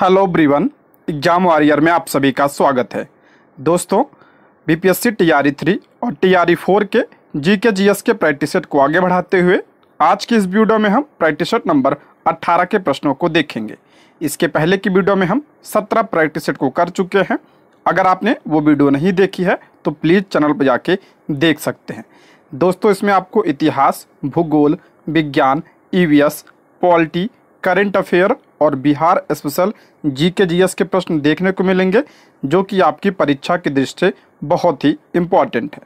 hello ब्रीवन exam warrior में आप सभी का स्वागत है दोस्तों बीपीएससी टीआरई थ्री और टीआरई फोर के जी के जी एस के प्रैक्टिस सेट को आगे बढ़ाते हुए आज की इस वीडियो में हम प्रैक्टिस सेट नंबर 18 के प्रश्नों को देखेंगे इसके पहले की वीडियो में हम 17 प्रैक्टिस सेट को कर चुके हैं अगर आपने वो वीडियो नहीं देखी है तो प्लीज़ चैनल पर जाके देख सकते हैं दोस्तों इसमें आपको इतिहास भूगोल विज्ञान ई वी पॉलिटी करेंट अफेयर और बिहार स्पेशल जी के प्रश्न देखने को मिलेंगे जो कि आपकी परीक्षा की दृष्टि से बहुत ही इम्पॉर्टेंट है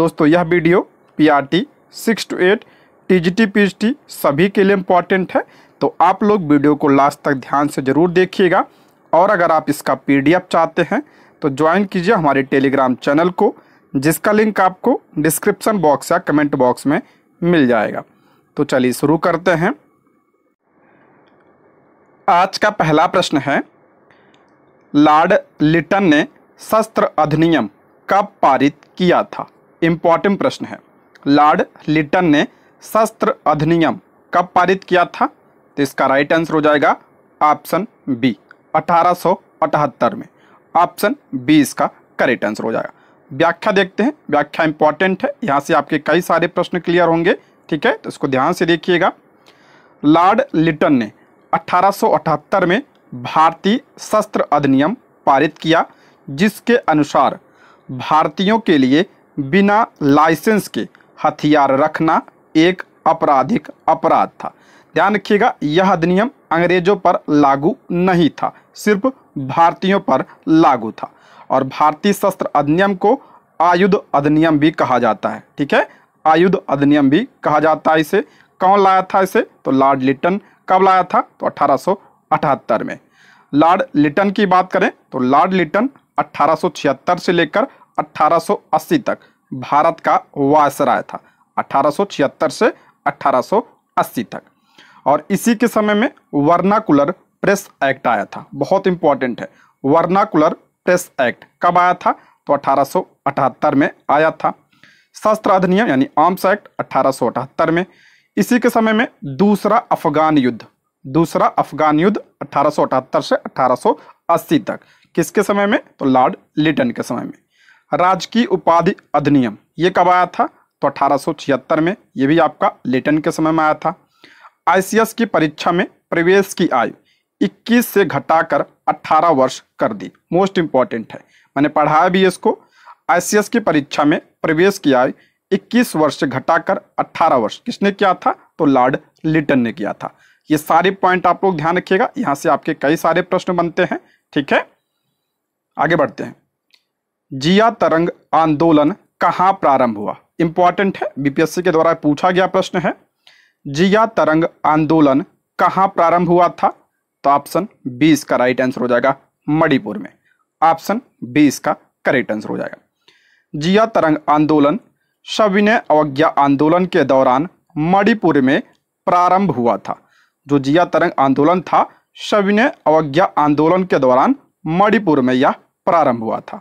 दोस्तों यह video PRT six to eight TGT PGT सभी के लिए इम्पॉर्टेंट है तो आप लोग वीडियो को लास्ट तक ध्यान से ज़रूर देखिएगा और अगर आप इसका पी चाहते हैं तो ज्वाइन कीजिए हमारे टेलीग्राम चैनल को जिसका लिंक आपको डिस्क्रिप्शन बॉक्स या कमेंट बॉक्स में मिल जाएगा तो चलिए शुरू करते हैं आज का पहला प्रश्न है लॉर्ड लिटन ने शस्त्र अधिनियम कब पारित किया था इंपॉर्टेंट प्रश्न है लॉर्ड लिटन ने शस्त्र अधिनियम कब पारित किया था तो इसका राइट आंसर हो जाएगा ऑप्शन बी अठारह में ऑप्शन बी इसका करेक्ट आंसर हो जाएगा व्याख्या देखते हैं व्याख्या इंपॉर्टेंट है यहाँ से आपके कई सारे प्रश्न क्लियर होंगे ठीक है तो इसको ध्यान से देखिएगा लॉर्ड लिटन ने 1878 में भारतीय शस्त्र अधिनियम पारित किया जिसके अनुसार भारतीयों के लिए बिना लाइसेंस के हथियार रखना एक आपराधिक अपराध था ध्यान रखिएगा यह अधिनियम अंग्रेजों पर लागू नहीं था सिर्फ भारतीयों पर लागू था और भारतीय शस्त्र अधिनियम को आयुध अधिनियम भी कहा जाता है ठीक है आयुध अधिनियम भी कहा जाता है इसे कौन लाया था इसे तो लॉर्ड लिटन कब लाया था तो अठारह में लॉर्ड लिटन की बात करें तो लॉर्ड लिटन 1876 से लेकर 1880 तक भारत का वायसराय था 1876 से 1880 तक और इसी के समय में वर्नाकुलर प्रेस एक्ट आया था बहुत इंपॉर्टेंट है वर्नाकुलर प्रेस एक्ट कब आया था तो 1878 में आया था शस्त्र अधिनियम यानी आर्म्स एक्ट अठारह में इसी के समय में दूसरा अफगान युद्ध दूसरा अफगान युद्ध अठारह से 1880 तक किसके समय में तो लॉर्ड लिटन के समय में राजकीय उपाधि अधिनियम ये कब आया था तो अठारह में ये भी आपका लिटन के समय में आया था आईसीएस की परीक्षा में प्रवेश की आयु 21 से घटाकर 18 वर्ष कर दी मोस्ट इंपॉर्टेंट है मैंने पढ़ाया भी इसको आईसीएस की परीक्षा में प्रवेश की आयु 21 वर्ष घटाकर 18 वर्ष किसने किया था तो लॉर्ड लिटन ने किया था ये सारे पॉइंट आप लोग ध्यान रखिएगा यहां से आपके कई सारे प्रश्न बनते हैं ठीक है आगे बढ़ते हैं जिया तरंग आंदोलन कहां प्रारंभ हुआ इंपॉर्टेंट है बीपीएससी के द्वारा पूछा गया प्रश्न है जिया तरंग आंदोलन कहां प्रारंभ हुआ था तो ऑप्शन बी इसका राइट आंसर हो जाएगा मणिपुर में ऑप्शन बी इसका करेक्ट आंसर हो जाएगा जिया तरंग आंदोलन सविनय अवज्ञा आंदोलन के दौरान मणिपुर में प्रारंभ हुआ था जो जिया तरंग आंदोलन था सविनय अवज्ञा आंदोलन के दौरान मणिपुर में यह प्रारंभ हुआ था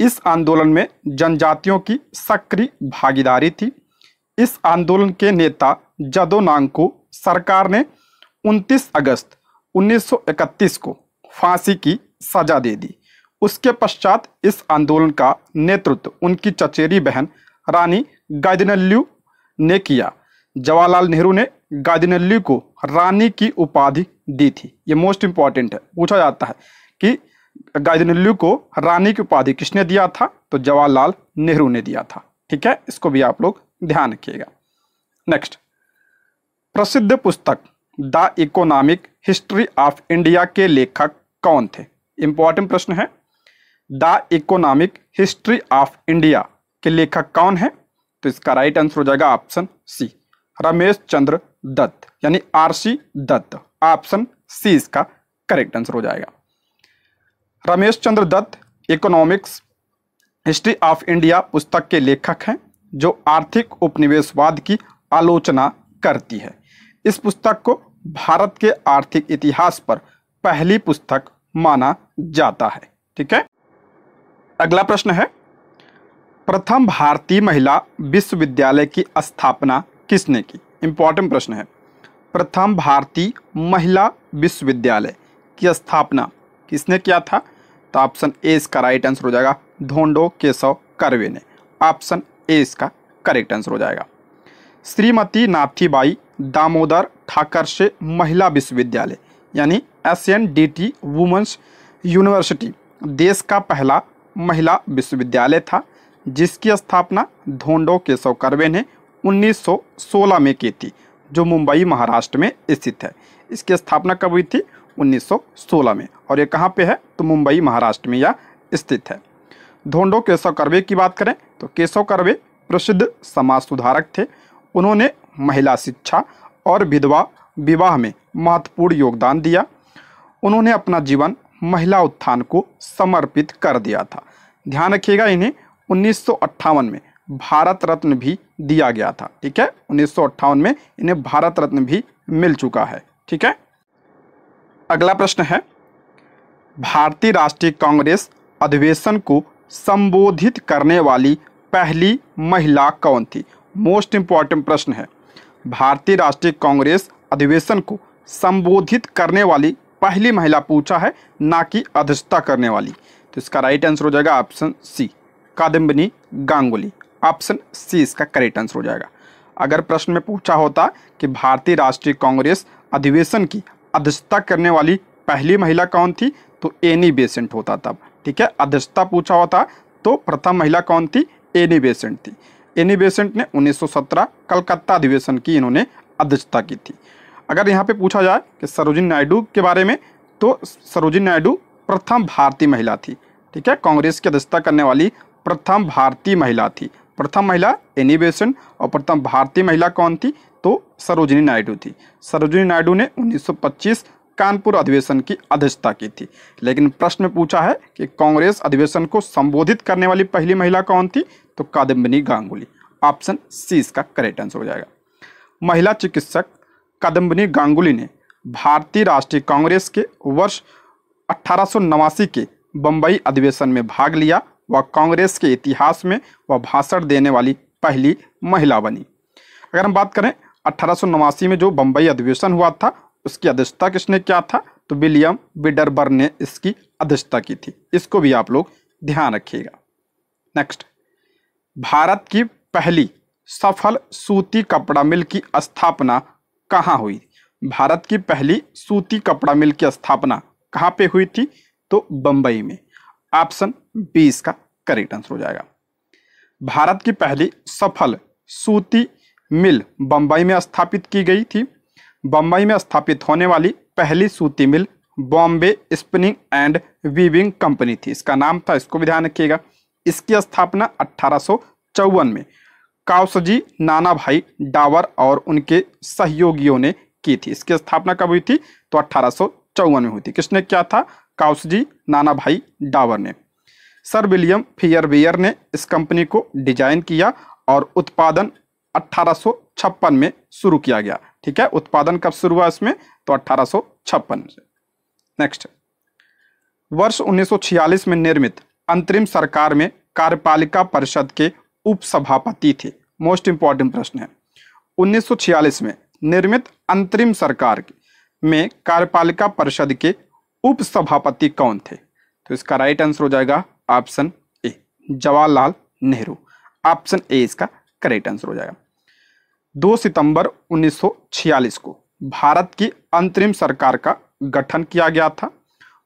इस आंदोलन में जनजातियों की सक्रिय भागीदारी थी इस आंदोलन के नेता नांग को सरकार ने 29 अगस्त 1931 को फांसी की सजा दे दी उसके पश्चात इस आंदोलन का नेतृत्व उनकी चचेरी बहन रानी गादिनल्लू ने किया जवाहरलाल नेहरू ने गादिनल्ली को रानी की उपाधि दी थी ये मोस्ट इंपॉर्टेंट है पूछा जाता है कि गादिनल्लू को रानी की उपाधि किसने दिया था तो जवाहरलाल नेहरू ने दिया था ठीक है इसको भी आप लोग ध्यान रखिएगा नेक्स्ट प्रसिद्ध पुस्तक the economic history of India के लेखक कौन थे इंपॉर्टेंट प्रश्न है the economic history of India के लेखक कौन है तो इसका राइट आंसर हो जाएगा ऑप्शन सी रमेश चंद्र दत्त यानी R C Dutt option C इसका करेक्ट आंसर हो जाएगा Ramesh Chandra Dutt economics history of India पुस्तक के लेखक हैं जो आर्थिक उपनिवेशवाद की आलोचना करती है इस पुस्तक को भारत के आर्थिक इतिहास पर पहली पुस्तक माना जाता है ठीक है अगला प्रश्न है प्रथम भारतीय महिला विश्वविद्यालय की स्थापना किसने की इंपॉर्टेंट प्रश्न है प्रथम भारतीय महिला विश्वविद्यालय की स्थापना किसने किया था तो ऑप्शन ए इसका राइट आंसर हो जाएगा धोंडो केशव करवे ने ऑप्शन ए इसका करेक्ट आंसर हो जाएगा श्रीमती नाथीबाई दामोदर ठाकर से महिला विश्वविद्यालय यानी S N D T women's university देश का पहला महिला विश्वविद्यालय था जिसकी स्थापना धोंडो केशव कर्वे ने 1916 में की थी जो मुंबई महाराष्ट्र में स्थित है इसकी स्थापना कब हुई थी 1916 में और ये कहाँ पे है तो मुंबई महाराष्ट्र में यह स्थित है धोंडो केशव कर्वे की बात करें तो केशव कर्वे प्रसिद्ध समाज सुधारक थे उन्होंने महिला शिक्षा और विधवा विवाह में महत्वपूर्ण योगदान दिया उन्होंने अपना जीवन महिला उत्थान को समर्पित कर दिया था ध्यान रखिएगा इन्हें उन्नीस में भारत रत्न भी दिया गया था ठीक है उन्नीस में इन्हें भारत रत्न भी मिल चुका है ठीक है अगला प्रश्न है भारतीय राष्ट्रीय कांग्रेस अधिवेशन को संबोधित करने वाली पहली महिला कौन थी मोस्ट इंपॉर्टेंट प्रश्न है भारतीय राष्ट्रीय कांग्रेस अधिवेशन को संबोधित करने वाली पहली महिला पूछा है ना कि अध्यक्षता करने वाली तो इसका राइट आंसर हो जाएगा option C Kadambini Ganguly option C इसका करेक्ट आंसर हो जाएगा अगर प्रश्न में पूछा होता कि भारतीय राष्ट्रीय कांग्रेस अधिवेशन की अध्यक्षता करने वाली पहली महिला कौन थी तो एनी बेसेंट होता तब ठीक है अध्यक्षता पूछा होता तो प्रथम महिला कौन थी एनी बेसेंट थी एनी बेसेंट ने 1917 कलकत्ता अधिवेशन की इन्होंने अध्यक्षता की थी अगर यहाँ पे पूछा जाए कि सरोजिनी नायडू के बारे में तो सरोजिनी नायडू प्रथम भारतीय महिला थी ठीक है कांग्रेस की अध्यक्षता करने वाली प्रथम भारतीय महिला थी प्रथम महिला एनी बेसन और प्रथम भारतीय महिला कौन थी तो सरोजनी नायडू थी सरोजनी नायडू ने 1925 कानपुर अधिवेशन की अध्यक्षता की थी लेकिन प्रश्न में पूछा है कि कांग्रेस अधिवेशन को संबोधित करने वाली पहली महिला कौन थी तो कादम्बिनी गांगुली ऑप्शन सी इसका करेक्ट आंसर हो जाएगा महिला चिकित्सक कादम्बिनी गांगुली ने भारतीय राष्ट्रीय कांग्रेस के वर्ष अट्ठारह के बम्बई अधिवेशन में भाग लिया वह कांग्रेस के इतिहास में वह भाषण देने वाली पहली महिला बनी अगर हम बात करें अठारह में जो बम्बई अधिवेशन हुआ था उसकी अध्यक्षता किसने क्या था तो विलियम बिडरबर ने इसकी अध्यक्षता की थी इसको भी आप लोग ध्यान रखिएगा नेक्स्ट भारत की पहली सफल सूती कपड़ा मिल की स्थापना कहाँ हुई भारत की पहली सूती कपड़ा मिल की स्थापना कहाँ पे हुई थी तो बम्बई में ऑप्शन बी इसका करेक्ट आंसर हो जाएगा भारत की पहली सफल सूती मिल बंबई में स्थापित की गई थी बंबई में स्थापित होने वाली पहली सूती मिल Bombay spinning and weaving company थी इसका नाम था इसको भी ध्यान रखिएगा इसकी स्थापना अट्ठारह में काउसजी नाना भाई डावर और उनके सहयोगियों ने की थी इसकी स्थापना कब हुई थी तो चौवन में हुई थी किसने क्या था काउसजी नाना भाई डावर ने सर विलियम फियरबियर ने इस कंपनी को डिजाइन किया और उत्पादन अट्ठारह में शुरू किया गया ठीक है उत्पादन कब शुरू हुआ इसमें तो अट्ठारह से नेक्स्ट वर्ष 1946 में निर्मित अंतरिम सरकार में कार्यपालिका परिषद के उपसभापति थे मोस्ट इंपॉर्टेंट प्रश्न है 1946 में निर्मित अंतरिम सरकार की में कार्यपालिका परिषद के उपसभापति कौन थे तो इसका राइट आंसर हो जाएगा option A Jawaharlal Nehru option A इसका करेक्ट आंसर हो जाएगा दो सितंबर 1946 को भारत की अंतरिम सरकार का गठन किया गया था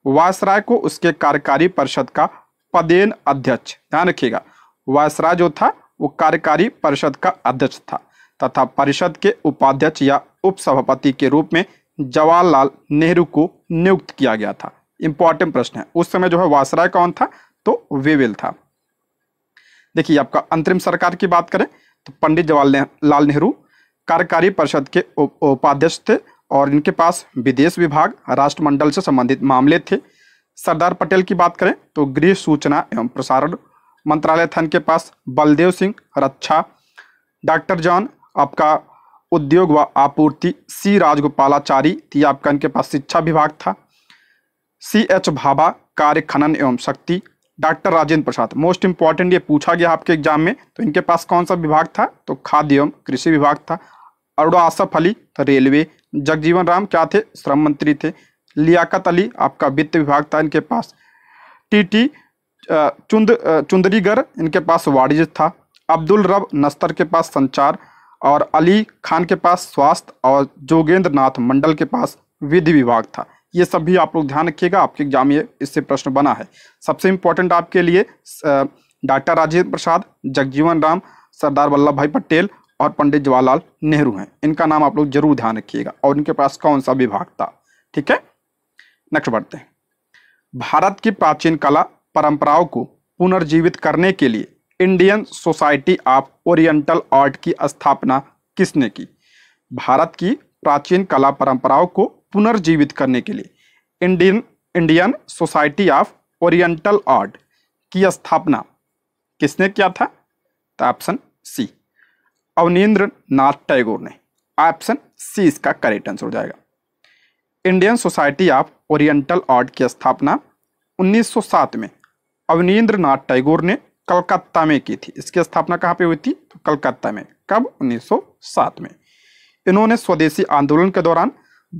वायसराय को उसके कार्यकारी परिषद का पदेन अध्यक्ष ध्यान रखिएगा वायसराय जो था वो कार्यकारी परिषद का अध्यक्ष था तथा परिषद के उपाध्यक्ष या उपसभापति के रूप में जवाहरलाल नेहरू को नियुक्त किया गया था इंपॉर्टेंट प्रश्न है उस समय जो है वासराय कौन था तो वेवेल था देखिए आपका अंतरिम सरकार की बात करें तो पंडित जवाहरलाल नेहरू कार्यकारी परिषद के उपाध्यक्ष थे और इनके पास विदेश विभाग राष्ट्रमंडल से संबंधित मामले थे सरदार पटेल की बात करें तो गृह सूचना एवं प्रसारण मंत्रालय था इनके पास बलदेव सिंह रक्षा डॉक्टर जॉन आपका उद्योग व आपूर्ति सी राजगोपालाचारी थी आपका इनके पास शिक्षा विभाग था सी एच भाभा कार्य खनन एवं शक्ति doctor Rajendra Prasad most important ये पूछा गया आपके एग्जाम में तो इनके पास कौन सा विभाग था तो खाद्य एवं कृषि विभाग था अरुणा आसफ अली तो रेलवे जगजीवन राम क्या थे श्रम मंत्री थे लियाकत अली आपका वित्त विभाग था इनके पास टी टी चुंद चुंदरीगर इनके पास वाणिज्य था अब्दुल रब नस्तर के पास संचार और अली खान के पास स्वास्थ्य और जोगेंद्र नाथ मंडल के पास विधि विभाग था ये सब भी आप लोग ध्यान रखिएगा आपके एग्जाम में इससे प्रश्न बना है सबसे इम्पोर्टेंट आपके लिए डॉक्टर राजेंद्र प्रसाद जगजीवन राम सरदार वल्लभ भाई पटेल और पंडित जवाहरलाल नेहरू हैं इनका नाम आप लोग जरूर ध्यान रखिएगा और इनके पास कौन सा विभाग था ठीक है नेक्स्ट बढ़ते हैं भारत की प्राचीन कला परंपराओं को पुनर्जीवित करने के लिए Indian society of oriental art की स्थापना किसने की भारत की प्राचीन कला परंपराओं को पुनर्जीवित करने के लिए Indian Indian society of oriental art की स्थापना किसने किया था तो option C Abanindranath Tagore ने ऑप्शन सी इसका करेक्ट आंसर हो जाएगा Indian society of oriental art की स्थापना 1907 में अवनीन्द्र नाथ टैगोर ने कलकत्ता में की थी इसकी स्थापना कहाँ पे हुई थी तो कलकत्ता में कब 1907 में इन्होंने स्वदेशी आंदोलन के दौरान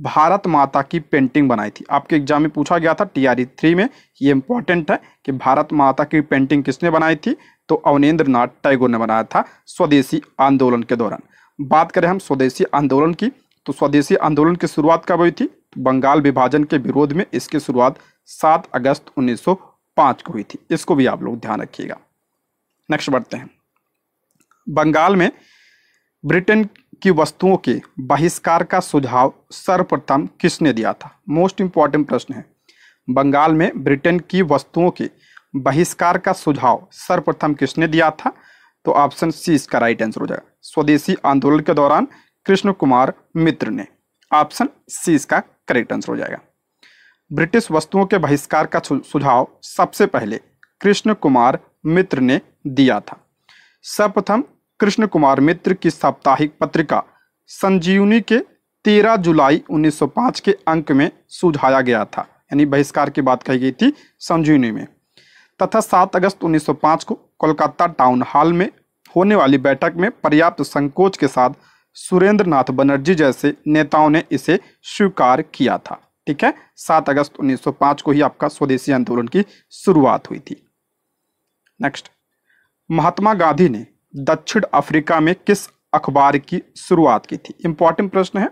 भारत माता की पेंटिंग बनाई थी आपके एग्जाम में पूछा गया था टीआरई थ्री में ये इंपॉर्टेंट है कि भारत माता की पेंटिंग किसने बनाई थी तो अवनेन्द्र नाथ टैगोर ने बनाया था स्वदेशी आंदोलन के दौरान बात करें हम स्वदेशी आंदोलन की तो स्वदेशी आंदोलन की शुरुआत कब हुई थी तो बंगाल विभाजन के विरोध में इसकी शुरुआत 7 अगस्त 1905 को हुई थी इसको भी आप लोग ध्यान रखिएगा नेक्स्ट बढ़ते हैं बंगाल में ब्रिटेन की वस्तुओं के बहिष्कार का सुझाव सर्वप्रथम किसने दिया था मोस्ट इम्पॉर्टेंट प्रश्न है बंगाल में ब्रिटेन की वस्तुओं के बहिष्कार का सुझाव सर्वप्रथम किसने दिया था तो ऑप्शन सी इसका राइट आंसर हो जाएगा स्वदेशी आंदोलन के दौरान कृष्ण कुमार मित्र ने ऑप्शन सी इसका करेक्ट आंसर हो जाएगा ब्रिटिश वस्तुओं के बहिष्कार का सुझाव सबसे पहले कृष्ण कुमार मित्र ने दिया था सर्वप्रथम कृष्ण कुमार मित्र की साप्ताहिक पत्रिका संजीवनी के 13 जुलाई 1905 के अंक में सुझाया गया था यानी बहिष्कार की बात कही गई थी संजीवनी में तथा 7 अगस्त 1905 को कोलकाता टाउन हॉल में होने वाली बैठक में पर्याप्त संकोच के साथ सुरेंद्र नाथ बनर्जी जैसे नेताओं ने इसे स्वीकार किया था ठीक है 7 अगस्त 1905 को ही आपका स्वदेशी आंदोलन की शुरुआत हुई थी नेक्स्ट महात्मा गांधी ने दक्षिण अफ्रीका में किस अखबार की शुरुआत की थी इंपॉर्टेंट प्रश्न है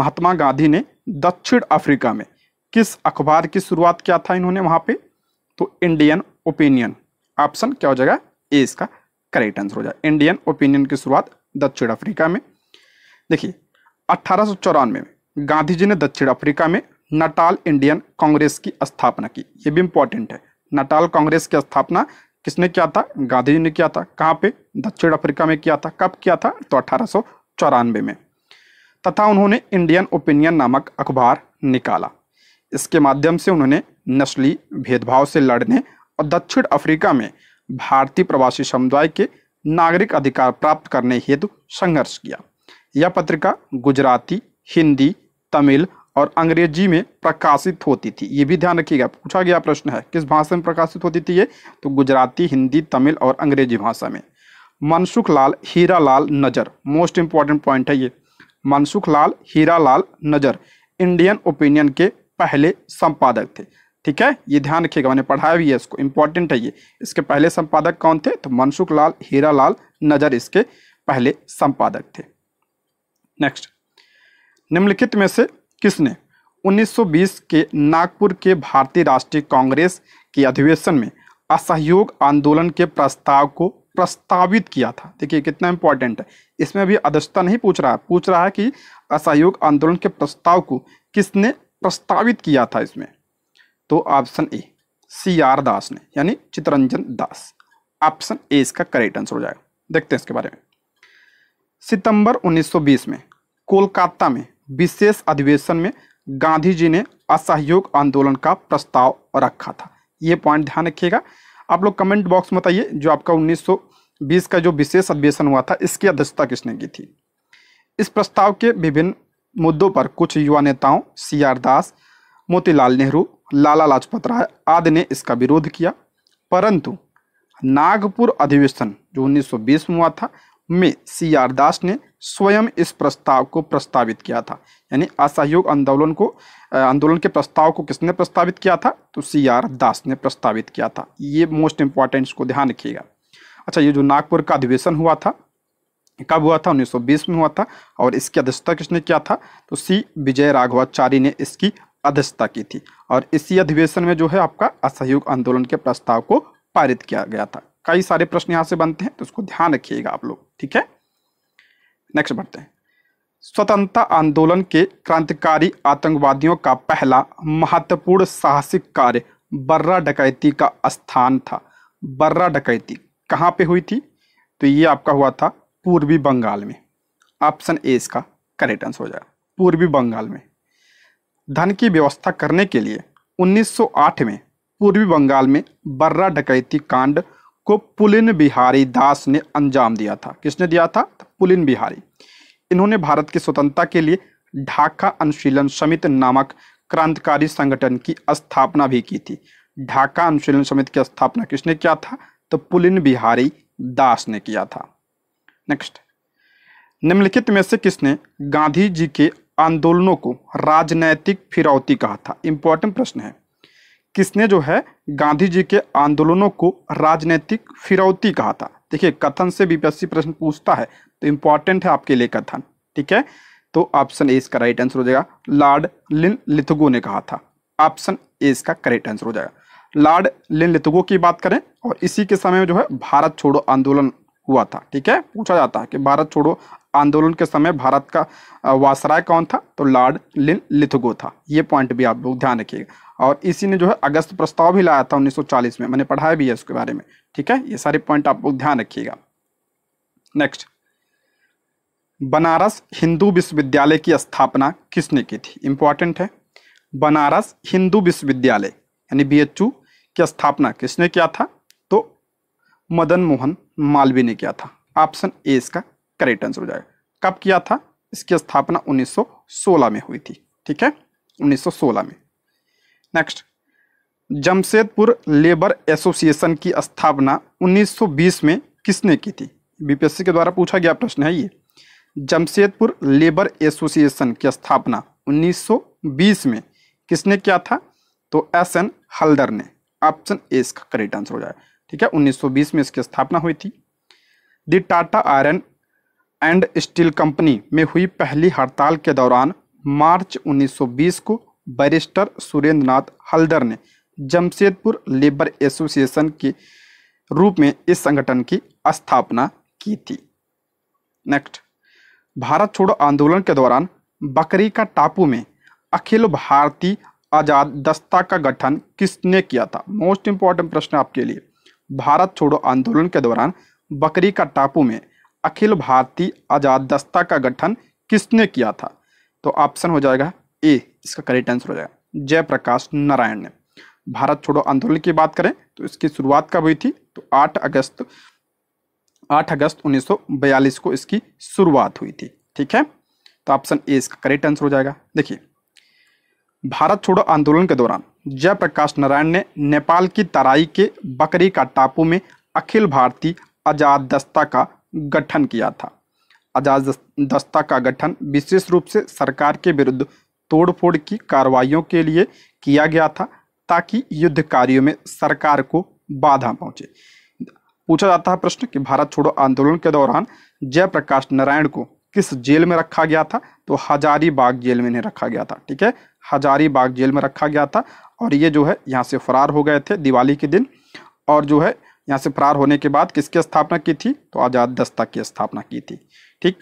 महात्मा गांधी ने दक्षिण अफ्रीका में किस अखबार की शुरुआत किया था इन्होंने वहां पे तो इंडियन ओपिनियन ऑप्शन क्या हो जाएगा ए इसका करेक्ट आंसर हो जाएगा इंडियन ओपिनियन की शुरुआत दक्षिण अफ्रीका में देखिए अट्ठारह में गांधी जी ने दक्षिण अफ्रीका में नटाल इंडियन कांग्रेस की स्थापना की यह भी इंपॉर्टेंट है नटाल कांग्रेस की स्थापना किसने किया था गांधी जी ने किया था कहाँ पे दक्षिण अफ्रीका में किया था कब किया था तो अठारह में तथा उन्होंने इंडियन ओपिनियन नामक अखबार निकाला इसके माध्यम से उन्होंने नस्ली भेदभाव से लड़ने और दक्षिण अफ्रीका में भारतीय प्रवासी समुदाय के नागरिक अधिकार प्राप्त करने हेतु संघर्ष किया यह पत्रिका गुजराती हिंदी तमिल और अंग्रेजी में प्रकाशित होती थी ये भी ध्यान रखिएगा पूछा गया प्रश्न है किस भाषा में प्रकाशित होती थी ये तो गुजराती हिंदी तमिल और अंग्रेजी भाषा में मनसुख लाल हीरा लाल नजर मोस्ट इंपॉर्टेंट पॉइंट है ये मनसुख लाल हीरा लाल नजर इंडियन ओपिनियन के पहले संपादक थे ठीक है ये ध्यान रखिएगा मैंने पढ़ाया भी है इसको इंपॉर्टेंट है ये इसके पहले संपादक कौन थे तो मनसुख लाल हीरा लाल नजर इसके पहले संपादक थे नेक्स्ट निम्नलिखित में से किसने 1920 के नागपुर के भारतीय राष्ट्रीय कांग्रेस के अधिवेशन में असहयोग आंदोलन के प्रस्ताव को प्रस्तावित किया था देखिए कितना इंपॉर्टेंट है इसमें भी अध्यक्षता नहीं पूछ रहा है पूछ रहा है कि असहयोग आंदोलन के प्रस्ताव को किसने प्रस्तावित किया था इसमें तो ऑप्शन ए सी आर दास ने यानी चितरंजन दास ऑप्शन ए इसका करेक्ट आंसर हो जाएगा देखते हैं इसके बारे में सितंबर 1920 में कोलकाता में विशेष अधिवेशन में गांधी जी ने असहयोग आंदोलन का प्रस्ताव रखा था ये पॉइंट ध्यान रखिएगा आप लोग कमेंट बॉक्स में बताइए जो आपका 1920 का जो विशेष अधिवेशन हुआ था इसकी अध्यक्षता किसने की थी इस प्रस्ताव के विभिन्न मुद्दों पर कुछ युवा नेताओं सी आर दास मोतीलाल नेहरू लाला लाजपत राय आदि ने इसका विरोध किया परंतु नागपुर अधिवेशन जो 1920 में हुआ था में सी आर दास ने स्वयं इस प्रस्ताव को प्रस्तावित किया था यानी असहयोग आंदोलन को आंदोलन के प्रस्ताव को किसने प्रस्तावित किया था तो सी आर दास ने प्रस्तावित किया था ये मोस्ट इंपॉर्टेंट इसको ध्यान रखिएगा अच्छा ये जो नागपुर का अधिवेशन हुआ था कब हुआ था 1920 में हुआ था और इसकी अध्यक्षता किसने किया था तो सी विजय राघवाचार्य ने इसकी अध्यक्षता की थी और इसी अधिवेशन में जो है आपका असहयोग आंदोलन के प्रस्ताव को पारित किया गया था कई सारे प्रश्न यहाँ से बनते हैं तो उसको ध्यान रखिएगा आप लोग ठीक है नेक्स्ट बढ़ते हैं स्वतंत्रता आंदोलन के क्रांतिकारी आतंकवादियों का पहला महत्वपूर्ण साहसिक कार्य बर्रा डकैती का स्थान था बर्रा डकैती कहाँ पे हुई थी तो ये आपका हुआ था पूर्वी बंगाल में ऑप्शन ए इसका करेक्ट आंसर हो जाएगा पूर्वी बंगाल में धन की व्यवस्था करने के लिए 1908 में पूर्वी बंगाल में बर्रा डकैती कांड को पुलिन बिहारी दास ने अंजाम दिया था किसने दिया था पुलिन बिहारी इन्होंने भारत की स्वतंत्रता के लिए ढाका अनुशीलन समिति नामक क्रांतिकारी संगठन की स्थापना भी की थी ढाका अनुशीलन समिति की स्थापना किसने किया था तो पुलिन बिहारी दास ने किया था नेक्स्ट निम्नलिखित में से किसने गांधी जी के आंदोलनों को राजनैतिक फिरौती कहा था इंपॉर्टेंट प्रश्न है किसने जो है गांधी जी के आंदोलनों को राजनीतिक फिरौती कहा था देखिए कथन से बीपीएससी प्रश्न पूछता है तो इंपॉर्टेंट है आपके लिए कथन ठीक है तो ऑप्शन ए इसका राइट आंसर हो जाएगा लॉर्ड लिन लिथगो ने कहा था ऑप्शन ए इसका करेक्ट आंसर हो जाएगा लॉर्ड लिन लिथगो की बात करें और इसी के समय में जो है भारत छोड़ो आंदोलन हुआ था ठीक है पूछा जाता है कि भारत छोड़ो आंदोलन के समय भारत का वासराय कौन था तो लॉर्ड लिन लिथगो था ये पॉइंट भी आप लोग ध्यान रखिएगा और इसी ने जो है अगस्त प्रस्ताव भी लाया था 1940 में मैंने पढ़ाया भी है इसके बारे में ठीक है ये सारे पॉइंट आप लोग ध्यान रखिएगा नेक्स्ट बनारस हिंदू विश्वविद्यालय की स्थापना किसने की थी इंपॉर्टेंट है बनारस हिंदू विश्वविद्यालय यानी बी की स्थापना किसने किया था तो मदन मोहन मालवीय ने किया था ऑप्शन ए इसका करेक्ट आंसर हो जाएगा कब किया था इसकी स्थापना 1916 में हुई थी ठीक है 1916 में नेक्स्ट जमशेदपुर लेबर एसोसिएशन की स्थापना 1920 में किसने की थी बीपीएससी के द्वारा पूछा गया प्रश्न है ये जमशेदपुर लेबर एसोसिएशन की स्थापना 1920 में किसने किया था तो एस एन हल्दर ने ऑप्शन ए इसका करेक्ट आंसर हो जाए ठीक है 1920 में इसकी स्थापना हुई थी the Tata iron and steel company में हुई पहली हड़ताल के दौरान मार्च 1920 को बैरिस्टर सुरेंद्र नाथ हल्दर ने जमशेदपुर लेबर एसोसिएशन के रूप में इस संगठन की स्थापना की थी नेक्स्ट भारत छोड़ो आंदोलन के दौरान बकरी का टापू में अखिल भारतीय आज़ाद दस्ता का गठन किसने किया था मोस्ट इंपॉर्टेंट प्रश्न आपके लिए भारत छोड़ो आंदोलन के दौरान बकरी का टापू में अखिल भारतीय आज़ाद दस्ता का गठन किसने किया था तो ऑप्शन हो जाएगा ए इसका करेक्ट आंसर हो जाएगा जयप्रकाश नारायण ने भारत छोड़ो आंदोलन की बात करें तो इसकी शुरुआत कब हुई थी तो 8 अगस्त 8 अगस्त 1942 को इसकी शुरुआत हुई थी ठीक है तो ऑप्शन ए इसका करेक्ट आंसर हो जाएगा देखिए भारत छोड़ो आंदोलन के दौरान जयप्रकाश नारायण ने नेपाल की तराई के बकरी का टापू में अखिल भारतीय आजाद दस्ता का गठन किया था आजाद दस्ता का गठन विशेष रूप से सरकार के विरुद्ध तोड़फोड़ की कार्रवाइयों के लिए किया गया था ताकि युद्ध कार्यों में सरकार को बाधा पहुंचे पूछा जाता है प्रश्न कि भारत छोड़ो आंदोलन के दौरान जयप्रकाश नारायण को किस जेल में रखा गया था तो हजारीबाग जेल में इन्हें रखा गया था ठीक है हजारीबाग जेल में रखा गया था और ये जो है यहाँ से फरार हो गए थे दिवाली के दिन और जो है यहाँ से फरार होने के बाद किसकी स्थापना की थी तो आज़ाद दस्ता की स्थापना की थी ठीक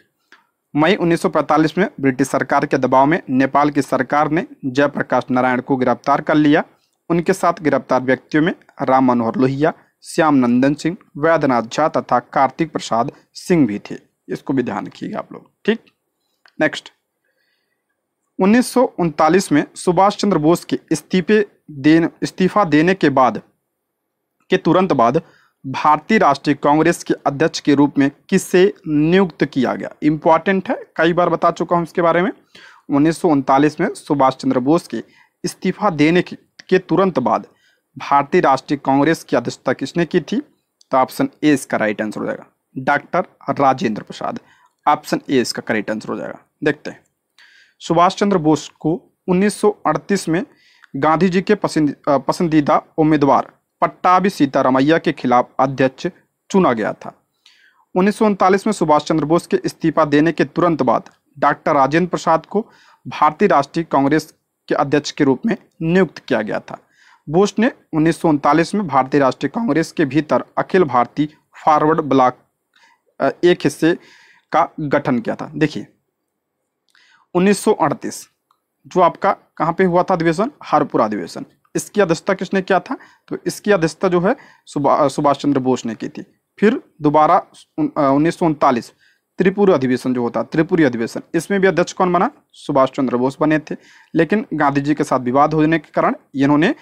मई 1945 में ब्रिटिश सरकार के दबाव में नेपाल की सरकार ने जयप्रकाश नारायण को गिरफ्तार कर लिया उनके साथ गिरफ्तार व्यक्तियों में राम मनोहर लोहिया श्याम नंदन सिंह वैद्यनाथ झा तथा कार्तिक प्रसाद सिंह भी थे इसको भी ध्यान रखिएगा आप लोग ठीक नेक्स्ट उन्नीस में सुभाष चंद्र बोस के इस्तीफे देने इस्तीफा देने के बाद के तुरंत बाद भारतीय राष्ट्रीय कांग्रेस के अध्यक्ष के रूप में किससे नियुक्त किया गया इम्पॉर्टेंट है कई बार बता चुका हूँ इसके बारे में उन्नीस में सुभाष चंद्र बोस के इस्तीफा देने के तुरंत बाद भारतीय राष्ट्रीय कांग्रेस की अध्यक्षता किसने की थी तो ऑप्शन ए इसका राइट आंसर हो जाएगा doctor Rajendra Prasad option A इसका करेक्ट आंसर हो जाएगा देखते हैं सुभाष चंद्र बोस को 1938 में गांधी जी के पसंद पसंदीदा उम्मीदवार पट्टाभी सीतारामैया के खिलाफ अध्यक्ष चुना गया था उन्नीस में सुभाष चंद्र बोस के इस्तीफा देने के तुरंत बाद डॉक्टर राजेंद्र प्रसाद को भारतीय राष्ट्रीय कांग्रेस के अध्यक्ष के रूप में नियुक्त किया गया था बोस ने उन्नीस में भारतीय राष्ट्रीय कांग्रेस के भीतर अखिल भारतीय फॉरवर्ड ब्लॉक एक हिस्से का गठन किया था देखिए 1938 जो आपका कहाँ पे हुआ था अधिवेशन हरपुरा अधिवेशन इसकी अध्यक्षता किसने किया था तो इसकी अध्यक्षता जो है सुभा सुभाष चंद्र बोस ने की थी फिर दोबारा उन्नीस सौ उनतालीस त्रिपुरी अधिवेशन जो होता त्रिपुरी अधिवेशन इसमें भी अध्यक्ष कौन बना सुभाष चंद्र बोस बने थे लेकिन गांधी जी के साथ विवाद होने के कारण इन्होंने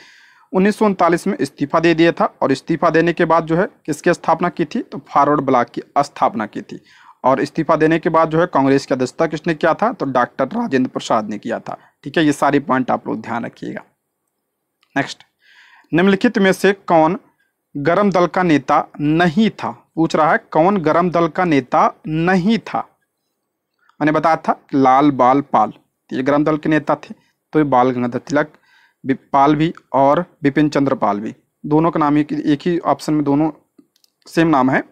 उन्नीस में इस्तीफा दे दिया था और इस्तीफा देने के बाद जो है किसकी स्थापना की थी तो फॉरवर्ड ब्लॉक की स्थापना की थी और इस्तीफा देने के बाद जो है कांग्रेस की अध्यक्षता किसने किया था तो डॉक्टर राजेंद्र प्रसाद ने किया था ठीक है ये सारी पॉइंट आप लोग ध्यान रखिएगा नेक्स्ट निम्नलिखित में से कौन गरम दल का नेता नहीं था पूछ रहा है कौन गरम दल का नेता नहीं था मैंने बताया था लाल बाल पाल तो ये गरम दल के नेता थे तो ये बाल गंगाधर तिलक पाल भी और बिपिन चंद्र पाल भी दोनों का नाम एक ही ऑप्शन में दोनों सेम नाम है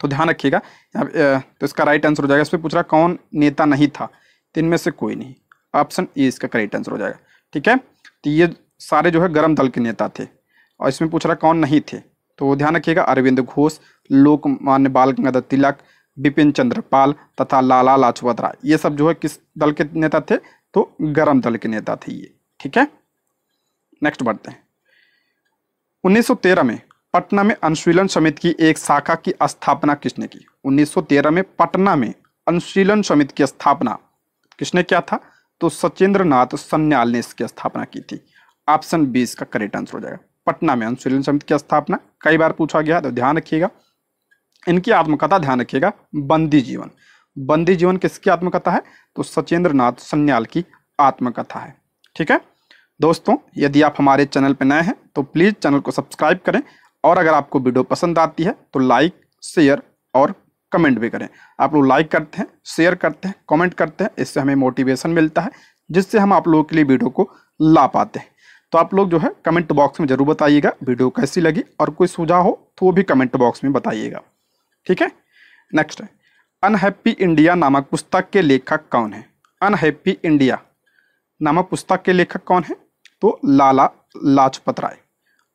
तो ध्यान रखिएगा तो इसका राइट आंसर हो जाएगा इस पर पूछ रहा कौन नेता नहीं था तीन तो में से कोई नहीं ऑप्शन ए इसका करेक्ट आंसर हो जाएगा ठीक है तो ये सारे जो है गर्म दल के नेता थे और इसमें पूछ रहा कौन नहीं थे तो ध्यान रखिएगा अरविंद घोष लोकमान्य बाल गंगाधर तिलक बिपिन चंद्र पाल तथा लाला लाजपत राय ये सब जो है किस दल के नेता थे तो गर्म दल के नेता थे ये ठीक है नेक्स्ट बढ़ते हैं 1913 में पटना में अनुशीलन समिति की एक शाखा की स्थापना किसने की 1913 में पटना में अनुशीलन समिति की स्थापना किसने किया था तो सचेंद्र नाथ सन्याल ने इसकी स्थापना की थी ऑप्शन बी इसका करेक्ट आंसर हो जाएगा पटना में अनुशीलन समिति की स्थापना कई बार पूछा गया तो ध्यान रखिएगा इनकी आत्मकथा ध्यान रखिएगा बंदी जीवन बंदी जीवन किसकी आत्मकथा है तो सचेंद्र नाथ सन्याल की आत्मकथा है ठीक है दोस्तों यदि आप हमारे चैनल पर नए हैं तो प्लीज़ चैनल को सब्सक्राइब करें और अगर आपको वीडियो पसंद आती है तो लाइक शेयर और कमेंट भी करें आप लोग लाइक करते हैं शेयर करते हैं कमेंट करते हैं इससे हमें मोटिवेशन मिलता है जिससे हम आप लोगों के लिए वीडियो को ला पाते हैं तो आप लोग जो है कमेंट बॉक्स में ज़रूर बताइएगा वीडियो कैसी लगी और कोई सुझाव हो तो वो भी कमेंट बॉक्स में बताइएगा ठीक है नेक्स्ट है अनहैप्पी इंडिया नामक पुस्तक के लेखक कौन है अनहैप्पी इंडिया नामक पुस्तक के लेखक कौन है तो लाला लाजपत राय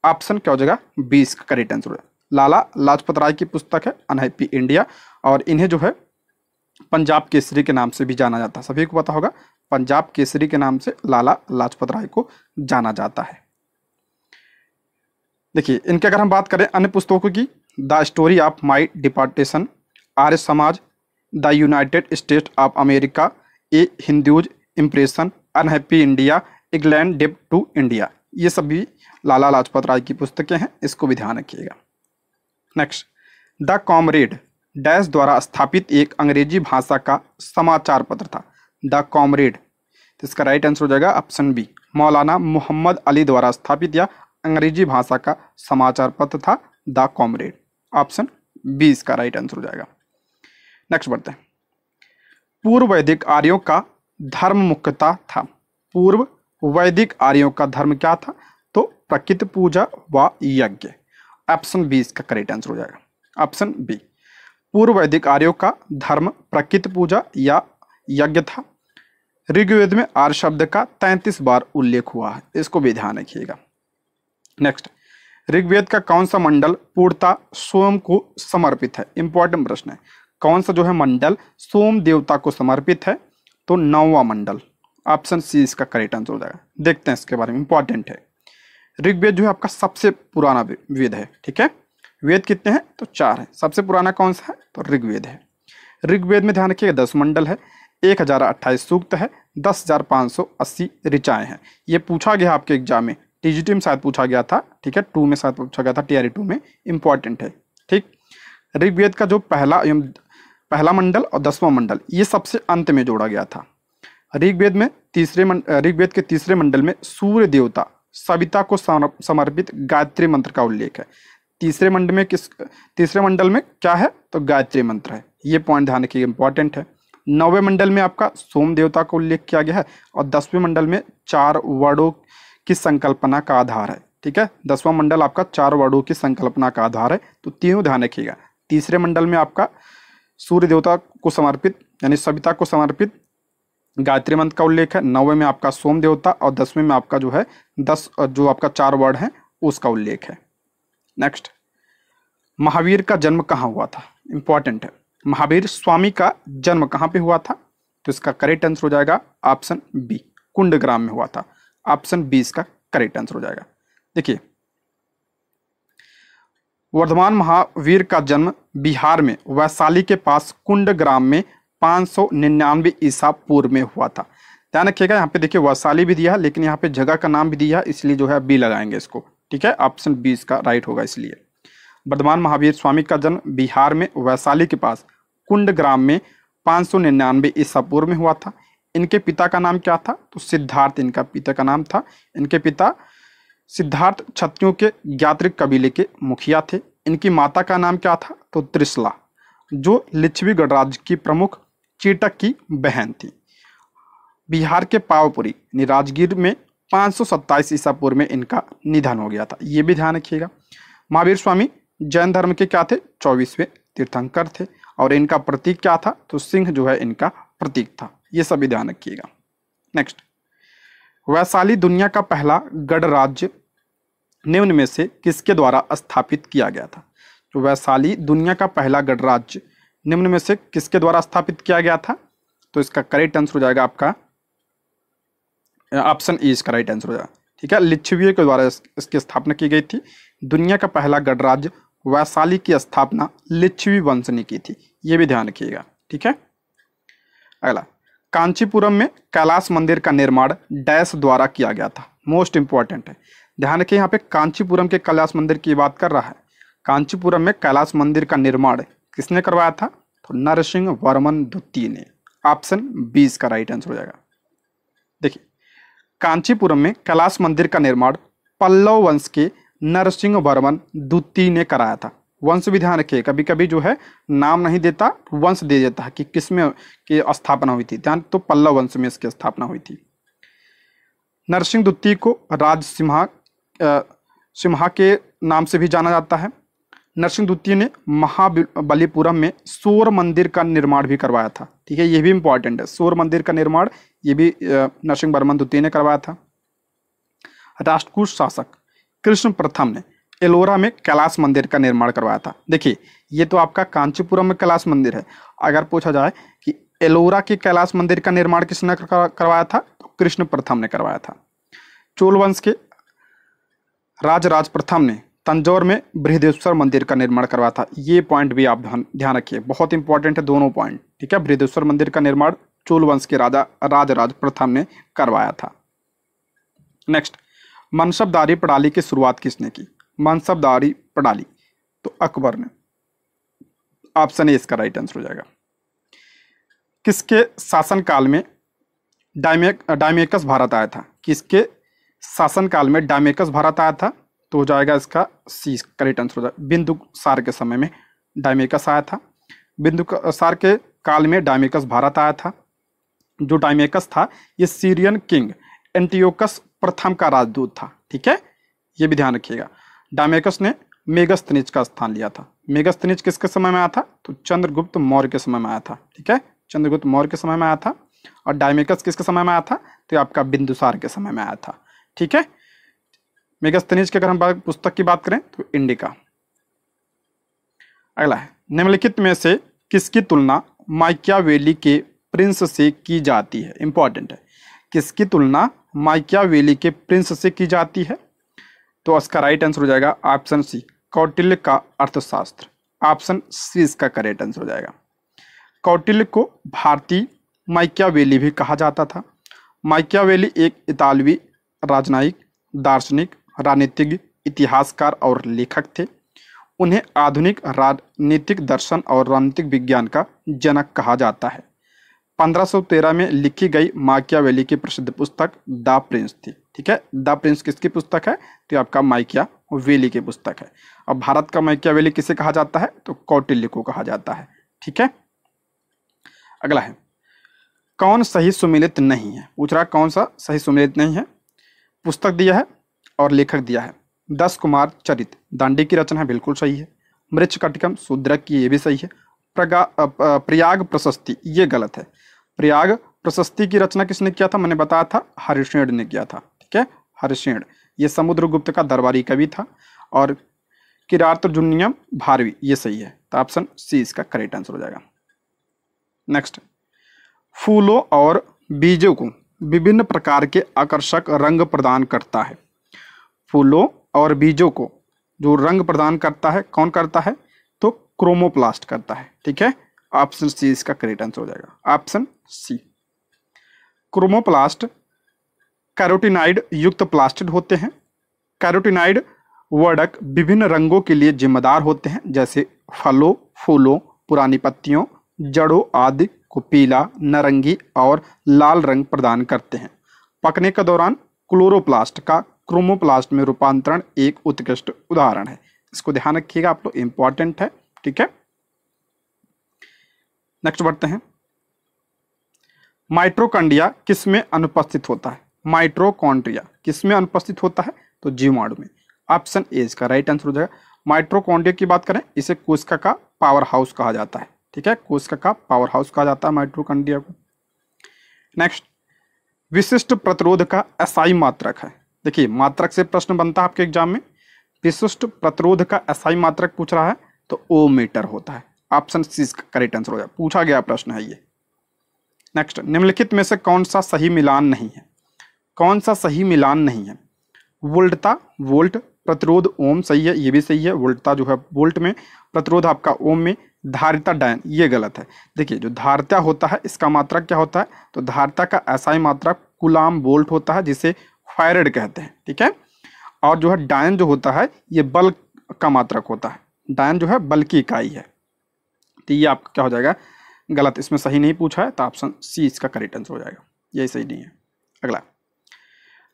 ऑप्शन क्या हो जाएगा बीस का करेक्ट आंसर लाला लाजपत राय की पुस्तक है अनहैप्पी इंडिया और इन्हें जो है पंजाब केसरी के नाम से भी जाना जाता है सभी को पता होगा पंजाब केसरी के नाम से लाला लाजपत राय को जाना जाता है देखिए इनकी अगर हम बात करें अन्य पुस्तकों की the story of my deportation Arya Samaj the united state of America A Hindu's impression unhappy India England debt to India ये सभी लाला लाजपत राय की पुस्तकें हैं इसको भी ध्यान रखिएगा नेक्स्ट द कॉमरेड डैश द्वारा स्थापित एक अंग्रेजी भाषा का समाचार पत्र था द कॉमरेड तो इसका राइट आंसर हो जाएगा ऑप्शन बी मौलाना मोहम्मद अली द्वारा स्थापित या अंग्रेजी भाषा का समाचार पत्र था द कॉमरेड ऑप्शन बी इसका राइट आंसर हो जाएगा नेक्स्ट बढ़ते हैं पूर्व वैदिक आर्यों का धर्म मुख्यता था पूर्व वैदिक आर्यों का धर्म क्या था तो प्रकृत पूजा व यज्ञ ऑप्शन बी इसका करेक्ट आंसर हो जाएगा ऑप्शन बी पूर्व वैदिक आर्यों का धर्म प्रकृत पूजा या यज्ञ था ऋग्वेद में आर शब्द का तैतीस बार उल्लेख हुआ है इसको भी ध्यान रखिएगा नेक्स्ट ऋग्वेद का कौन सा मंडल पूर्णता सोम को समर्पित है इंपॉर्टेंट प्रश्न है कौन सा जो है मंडल सोम देवता को समर्पित है तो नौवा मंडल ऑप्शन सी इसका करेक्ट आंसर हो जाएगा देखते हैं इसके बारे में इंपॉर्टेंट है ऋग्वेद जो है आपका सबसे पुराना वेद है ठीक है वेद कितने हैं तो चार है सबसे पुराना कौन सा है तो ऋग्वेद है ऋग्वेद में ध्यान रखिएगा दस मंडल है एक हज़ार अट्ठाईस सूक्त है दस हज़ार पाँच सौ अस्सी ऋचाएँ हैं ये पूछा गया आपके एग्जाम में टी में शायद पूछा गया था ठीक है टू में शायद पूछा गया था टी टू में इंपॉर्टेंट है ठीक ऋग्वेद का जो पहला पहला मंडल और दसवां मंडल ये सबसे अंत में जोड़ा गया था ऋग्वेद में तीसरे ऋग्वेद के तीसरे मंडल में सूर्य देवता सविता को समर्पित गायत्री मंत्र का उल्लेख है तीसरे मंडल में किस तीसरे मंडल में क्या है तो गायत्री मंत्र है ये पॉइंट ध्यान रखिए इंपॉर्टेंट है नौवे मंडल में आपका सोम देवता का उल्लेख किया गया है और दसवें मंडल में चार वर्णों की संकल्पना का आधार है ठीक है दसवां मंडल आपका चार वर्णों की संकल्पना का आधार है तो तीनों ध्यान रखिएगा तीसरे मंडल में आपका सूर्य देवता को समर्पित यानी सविता को समर्पित गायत्री मंत्र का उल्लेख है नौवे में आपका सोम देवता और दसवें में आपका जो है दस जो आपका चार वर्ड है उसका उल्लेख है नेक्स्ट महावीर का जन्म कहाँ हुआ था इंपॉर्टेंट है महावीर स्वामी का जन्म कहाँ पे हुआ था तो इसका करेक्ट आंसर हो जाएगा ऑप्शन बी कुंडग्राम में हुआ था ऑप्शन बी इसका करेक्ट आंसर हो जाएगा देखिए वर्धमान महावीर का जन्म बिहार में वैशाली के पास कुंडग्राम में पाँच सौ निन्यानवे ईसा पूर्व में हुआ था ध्यान रखिएगा यहाँ पे देखिए वैशाली भी दिया है लेकिन यहाँ पे जगह का नाम भी दिया है इसलिए जो है बी लगाएंगे इसको ठीक है ऑप्शन बी इसका राइट होगा इसलिए वर्धमान महावीर स्वामी का जन्म बिहार में वैशाली के पास कुंड ग्राम में पाँच सौ निन्यानवे ईसा पूर्व में हुआ था इनके पिता का नाम क्या था तो सिद्धार्थ इनका पिता का नाम था इनके पिता सिद्धार्थ क्षत्रियों के ज्ञात्रिक कबीले के मुखिया थे इनकी माता का नाम क्या था तो त्रिशला जो लिच्छवी गणराज्य की प्रमुख चीटक की बहन थी बिहार के पावपुरी यानी राजगीर में पाँच ईसा पूर्व में इनका निधन हो गया था ये भी ध्यान रखिएगा महावीर स्वामी जैन धर्म के क्या थे चौबीसवें तीर्थंकर थे और इनका प्रतीक क्या था तो सिंह जो है इनका प्रतीक था ये सभी ध्यान रखिएगा नेक्स्ट वैशाली दुनिया का पहला गणराज्य निम्न में से किसके द्वारा स्थापित किया गया था तो वैशाली दुनिया का पहला गणराज्य निम्न में से किसके द्वारा स्थापित किया गया था तो इसका करेक्ट आंसर हो जाएगा आपका ऑप्शन ई e इसका राइट आंसर हो जाएगा ठीक है लिच्छवियों के द्वारा इसकी स्थापना की गई थी दुनिया का पहला गणराज्य वैशाली की स्थापना लिच्छवी वंश ने की थी ये भी ध्यान रखिएगा ठीक है अगला कांचीपुरम में कैलाश मंदिर का निर्माण डैश द्वारा किया गया था मोस्ट इंपॉर्टेंट है ध्यान रखिए यहाँ पे कांचीपुरम के कैलाश मंदिर की बात कर रहा है कांचीपुरम में कैलाश मंदिर का निर्माण किसने करवाया था तो नरसिंह वर्मन द्वितीय ने ऑप्शन बीस का राइट आंसर हो जाएगा देखिए कांचीपुरम में कैलाश मंदिर का निर्माण पल्लव वंश के नरसिंह वर्मन द्वितीय ने कराया था वंश विधान के कभी कभी जो है नाम नहीं देता वंश दे देता है कि किस में की स्थापना हुई थी ध्यान तो पल्लव वंश में इसकी स्थापना हुई थी नरसिंह द्वितीय को राज सिम्हा सिम्हा के नाम से भी जाना जाता है नरसिंह द्वितीय ने महाबलीपुरम में सूर्य मंदिर का निर्माण भी करवाया था ठीक है ये भी इम्पोर्टेंट है सूर्य मंदिर का निर्माण ये भी नरसिंह वर्मन द्वितीय ने करवाया था राष्ट्रकूट शासक कृष्ण प्रथम ने एलोरा में कैलाश मंदिर का निर्माण करवाया था देखिए ये तो आपका कांचीपुरम में कैलाश मंदिर है अगर पूछा जाए कि एलोरा के कैलाश मंदिर का निर्माण किसने करवाया था तो कृष्ण प्रथम ने करवाया था चोल वंश के राजराज प्रथम ने तंजौर में बृहदेश्वर मंदिर का निर्माण करवाया था ये पॉइंट भी आप ध्यान रखिए बहुत इंपॉर्टेंट है दोनों पॉइंट ठीक है बृहदेश्वर मंदिर का निर्माण चोल वंश के राजा राजराज प्रथम ने करवाया था नेक्स्ट मनसबदारी प्रणाली की शुरुआत किसने की मनसबदारी प्रणाली तो अकबर ने ऑप्शन ए इसका राइट आंसर हो जाएगा किसके शासनकाल में डायमेक डायमेकस भारत आया था किसके शासनकाल में डायमेकस भारत आया था तो हो जाएगा इसका सी करेक्ट आंसर हो जाएगा सार के समय में डायमेकस आया था बिंदु सार के काल में डायमेकस भारत आया था जो डायमेकस था ये सीरियन किंग एंटीओकस प्रथम का राजदूत था ठीक है ये भी ध्यान रखिएगा डामेकस ने मेगस्तनिज का स्थान लिया था मेगस्तनिज किसके समय में आया था तो चंद्रगुप्त मौर्य के समय में आया था ठीक है चंद्रगुप्त मौर्य के समय में आया था और डायमेकस किसके समय में आया था तो आपका बिंदुसार के समय में आया था ठीक है मेगस्तनिज के अगर हम पुस्तक की बात करें तो इंडिका अगला है निम्नलिखित में से किसकी तुलना माइक्यावेली के प्रिंस से की जाती है इंपॉर्टेंट है किसकी तुलना माइकियावेली के प्रिंस से की जाती है तो इसका राइट आंसर हो जाएगा ऑप्शन सी कौटिल्य का अर्थशास्त्र ऑप्शन सी इसका करेक्ट आंसर हो जाएगा कौटिल्य को भारतीय माइकियावेली भी कहा जाता था माइकियावेली एक इतालवी राजनयिक दार्शनिक राजनीतिज्ञ इतिहासकार और लेखक थे उन्हें आधुनिक राजनीतिक दर्शन और राजनीतिक विज्ञान का जनक कहा जाता है 1513 में लिखी गई माकिया वैली की प्रसिद्ध पुस्तक द प्रिंस थी ठीक है द प्रिंस किसकी पुस्तक है तो आपका माइकिया वेली की पुस्तक है अब भारत का माइकिया वेली किसे कहा जाता है तो कौटिल्य को कहा जाता है ठीक है अगला है कौन सही सुमिलित नहीं है पूछ रहा कौन सा सही सुमिलित नहीं है पुस्तक दिया है और लेखक दिया है दस कुमार चरित दांडी की रचना है बिल्कुल सही है मृक्ष कटिकम शूद्रक की ये भी सही है प्रगा प्रयाग प्रशस्ति ये गलत है प्रयाग प्रशस्ति की रचना किसने किया था मैंने बताया था हरिषेण ने किया था ठीक है हरिषेण ये समुद्रगुप्त का दरबारी कवि था और किरात जुनियम भारवी ये सही है तो ऑप्शन सी इसका करेक्ट आंसर हो जाएगा नेक्स्ट फूलों और बीजों को विभिन्न प्रकार के आकर्षक रंग प्रदान करता है फूलों और बीजों को जो रंग प्रदान करता है कौन करता है तो क्रोमोप्लास्ट करता है ठीक है ऑप्शन सी इसका करेक्ट आंसर हो जाएगा ऑप्शन सी क्रोमोप्लास्ट कैरोटिनाइड युक्त प्लास्टिड होते हैं कैरोटिनाइड वर्डक विभिन्न रंगों के लिए जिम्मेदार होते हैं जैसे फलों फूलों पुरानी पत्तियों जड़ों आदि को पीला नारंगी और लाल रंग प्रदान करते हैं पकने के दौरान क्लोरोप्लास्ट का क्रोमोप्लास्ट में रूपांतरण एक उत्कृष्ट उदाहरण है इसको ध्यान रखिएगा आप लोग इंपॉर्टेंट है ठीक है नेक्स्ट बढ़ते हैं माइट्रोकॉन्ड्रिया किसमें अनुपस्थित होता है माइट्रोकॉन्ड्रिया किसमें अनुपस्थित होता है तो जीवाणु में ऑप्शन ए इसका राइट आंसर हो जाएगा माइट्रोकॉन्ड्रिया की बात करें इसे कोशिका का पावर हाउस कहा जाता है ठीक है कोशिका का पावर हाउस कहा जाता है माइट्रोकॉन्ड्रिया को नेक्स्ट विशिष्ट प्रतिरोध का एसआई मात्रक है देखिए मात्रक से प्रश्न बनता है आपके एग्जाम में विशिष्ट प्रतिरोध का एसआई मात्रक पूछ रहा है तो ओ मीटर होता है ऑप्शन सी करेक्ट आंसर हो जाए पूछा गया प्रश्न है ये नेक्स्ट निम्नलिखित में से कौन सा सही मिलान नहीं है कौन सा सही मिलान नहीं है वोल्टता वोल्ट प्रतिरोध ओम सही है ये भी सही है वोल्टता जो है वोल्ट में प्रतिरोध आपका ओम में धारिता डायन ये गलत है देखिए जो धारता होता है इसका मात्रा क्या होता है तो धारता का ऐसा ही मात्रा कुलाम वोल्ट होता है जिसे फायरड कहते हैं ठीक है और जो है डायन जो होता है ये बल्क का मात्रक होता है डायन जो है बल्कि इकाई है तो ये आपका क्या हो जाएगा गलत इसमें सही नहीं पूछा है तो ऑप्शन सी इसका करेक्ट आंसर हो जाएगा यही सही नहीं है अगला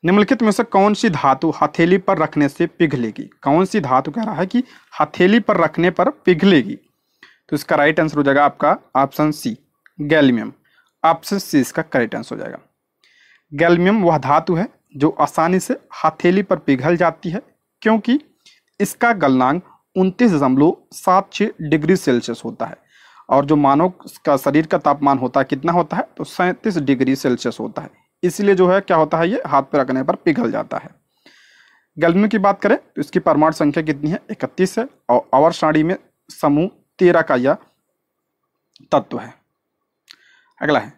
निम्नलिखित में से कौन सी धातु हथेली पर रखने से पिघलेगी कौन सी धातु कह रहा है कि हथेली पर रखने पर पिघलेगी तो इसका राइट आंसर हो जाएगा आपका ऑप्शन सी गैल्मियम ऑप्शन सी इसका करेक्ट आंसर हो जाएगा गैल्मियम वह धातु है जो आसानी से हथेली पर पिघल जाती है क्योंकि इसका गलनांक उनतीस दशमलव सात छः डिग्री सेल्सियस होता है और जो मानव का शरीर का तापमान होता है कितना होता है तो सैंतीस डिग्री सेल्सियस होता है इसलिए जो है क्या होता है ये हाथ पर रखने पर पिघल जाता है गर्मियों की बात करें तो इसकी परमाणु संख्या कितनी है इकतीस है और अवर श्राणी में समूह तेरह का यह तत्व है अगला है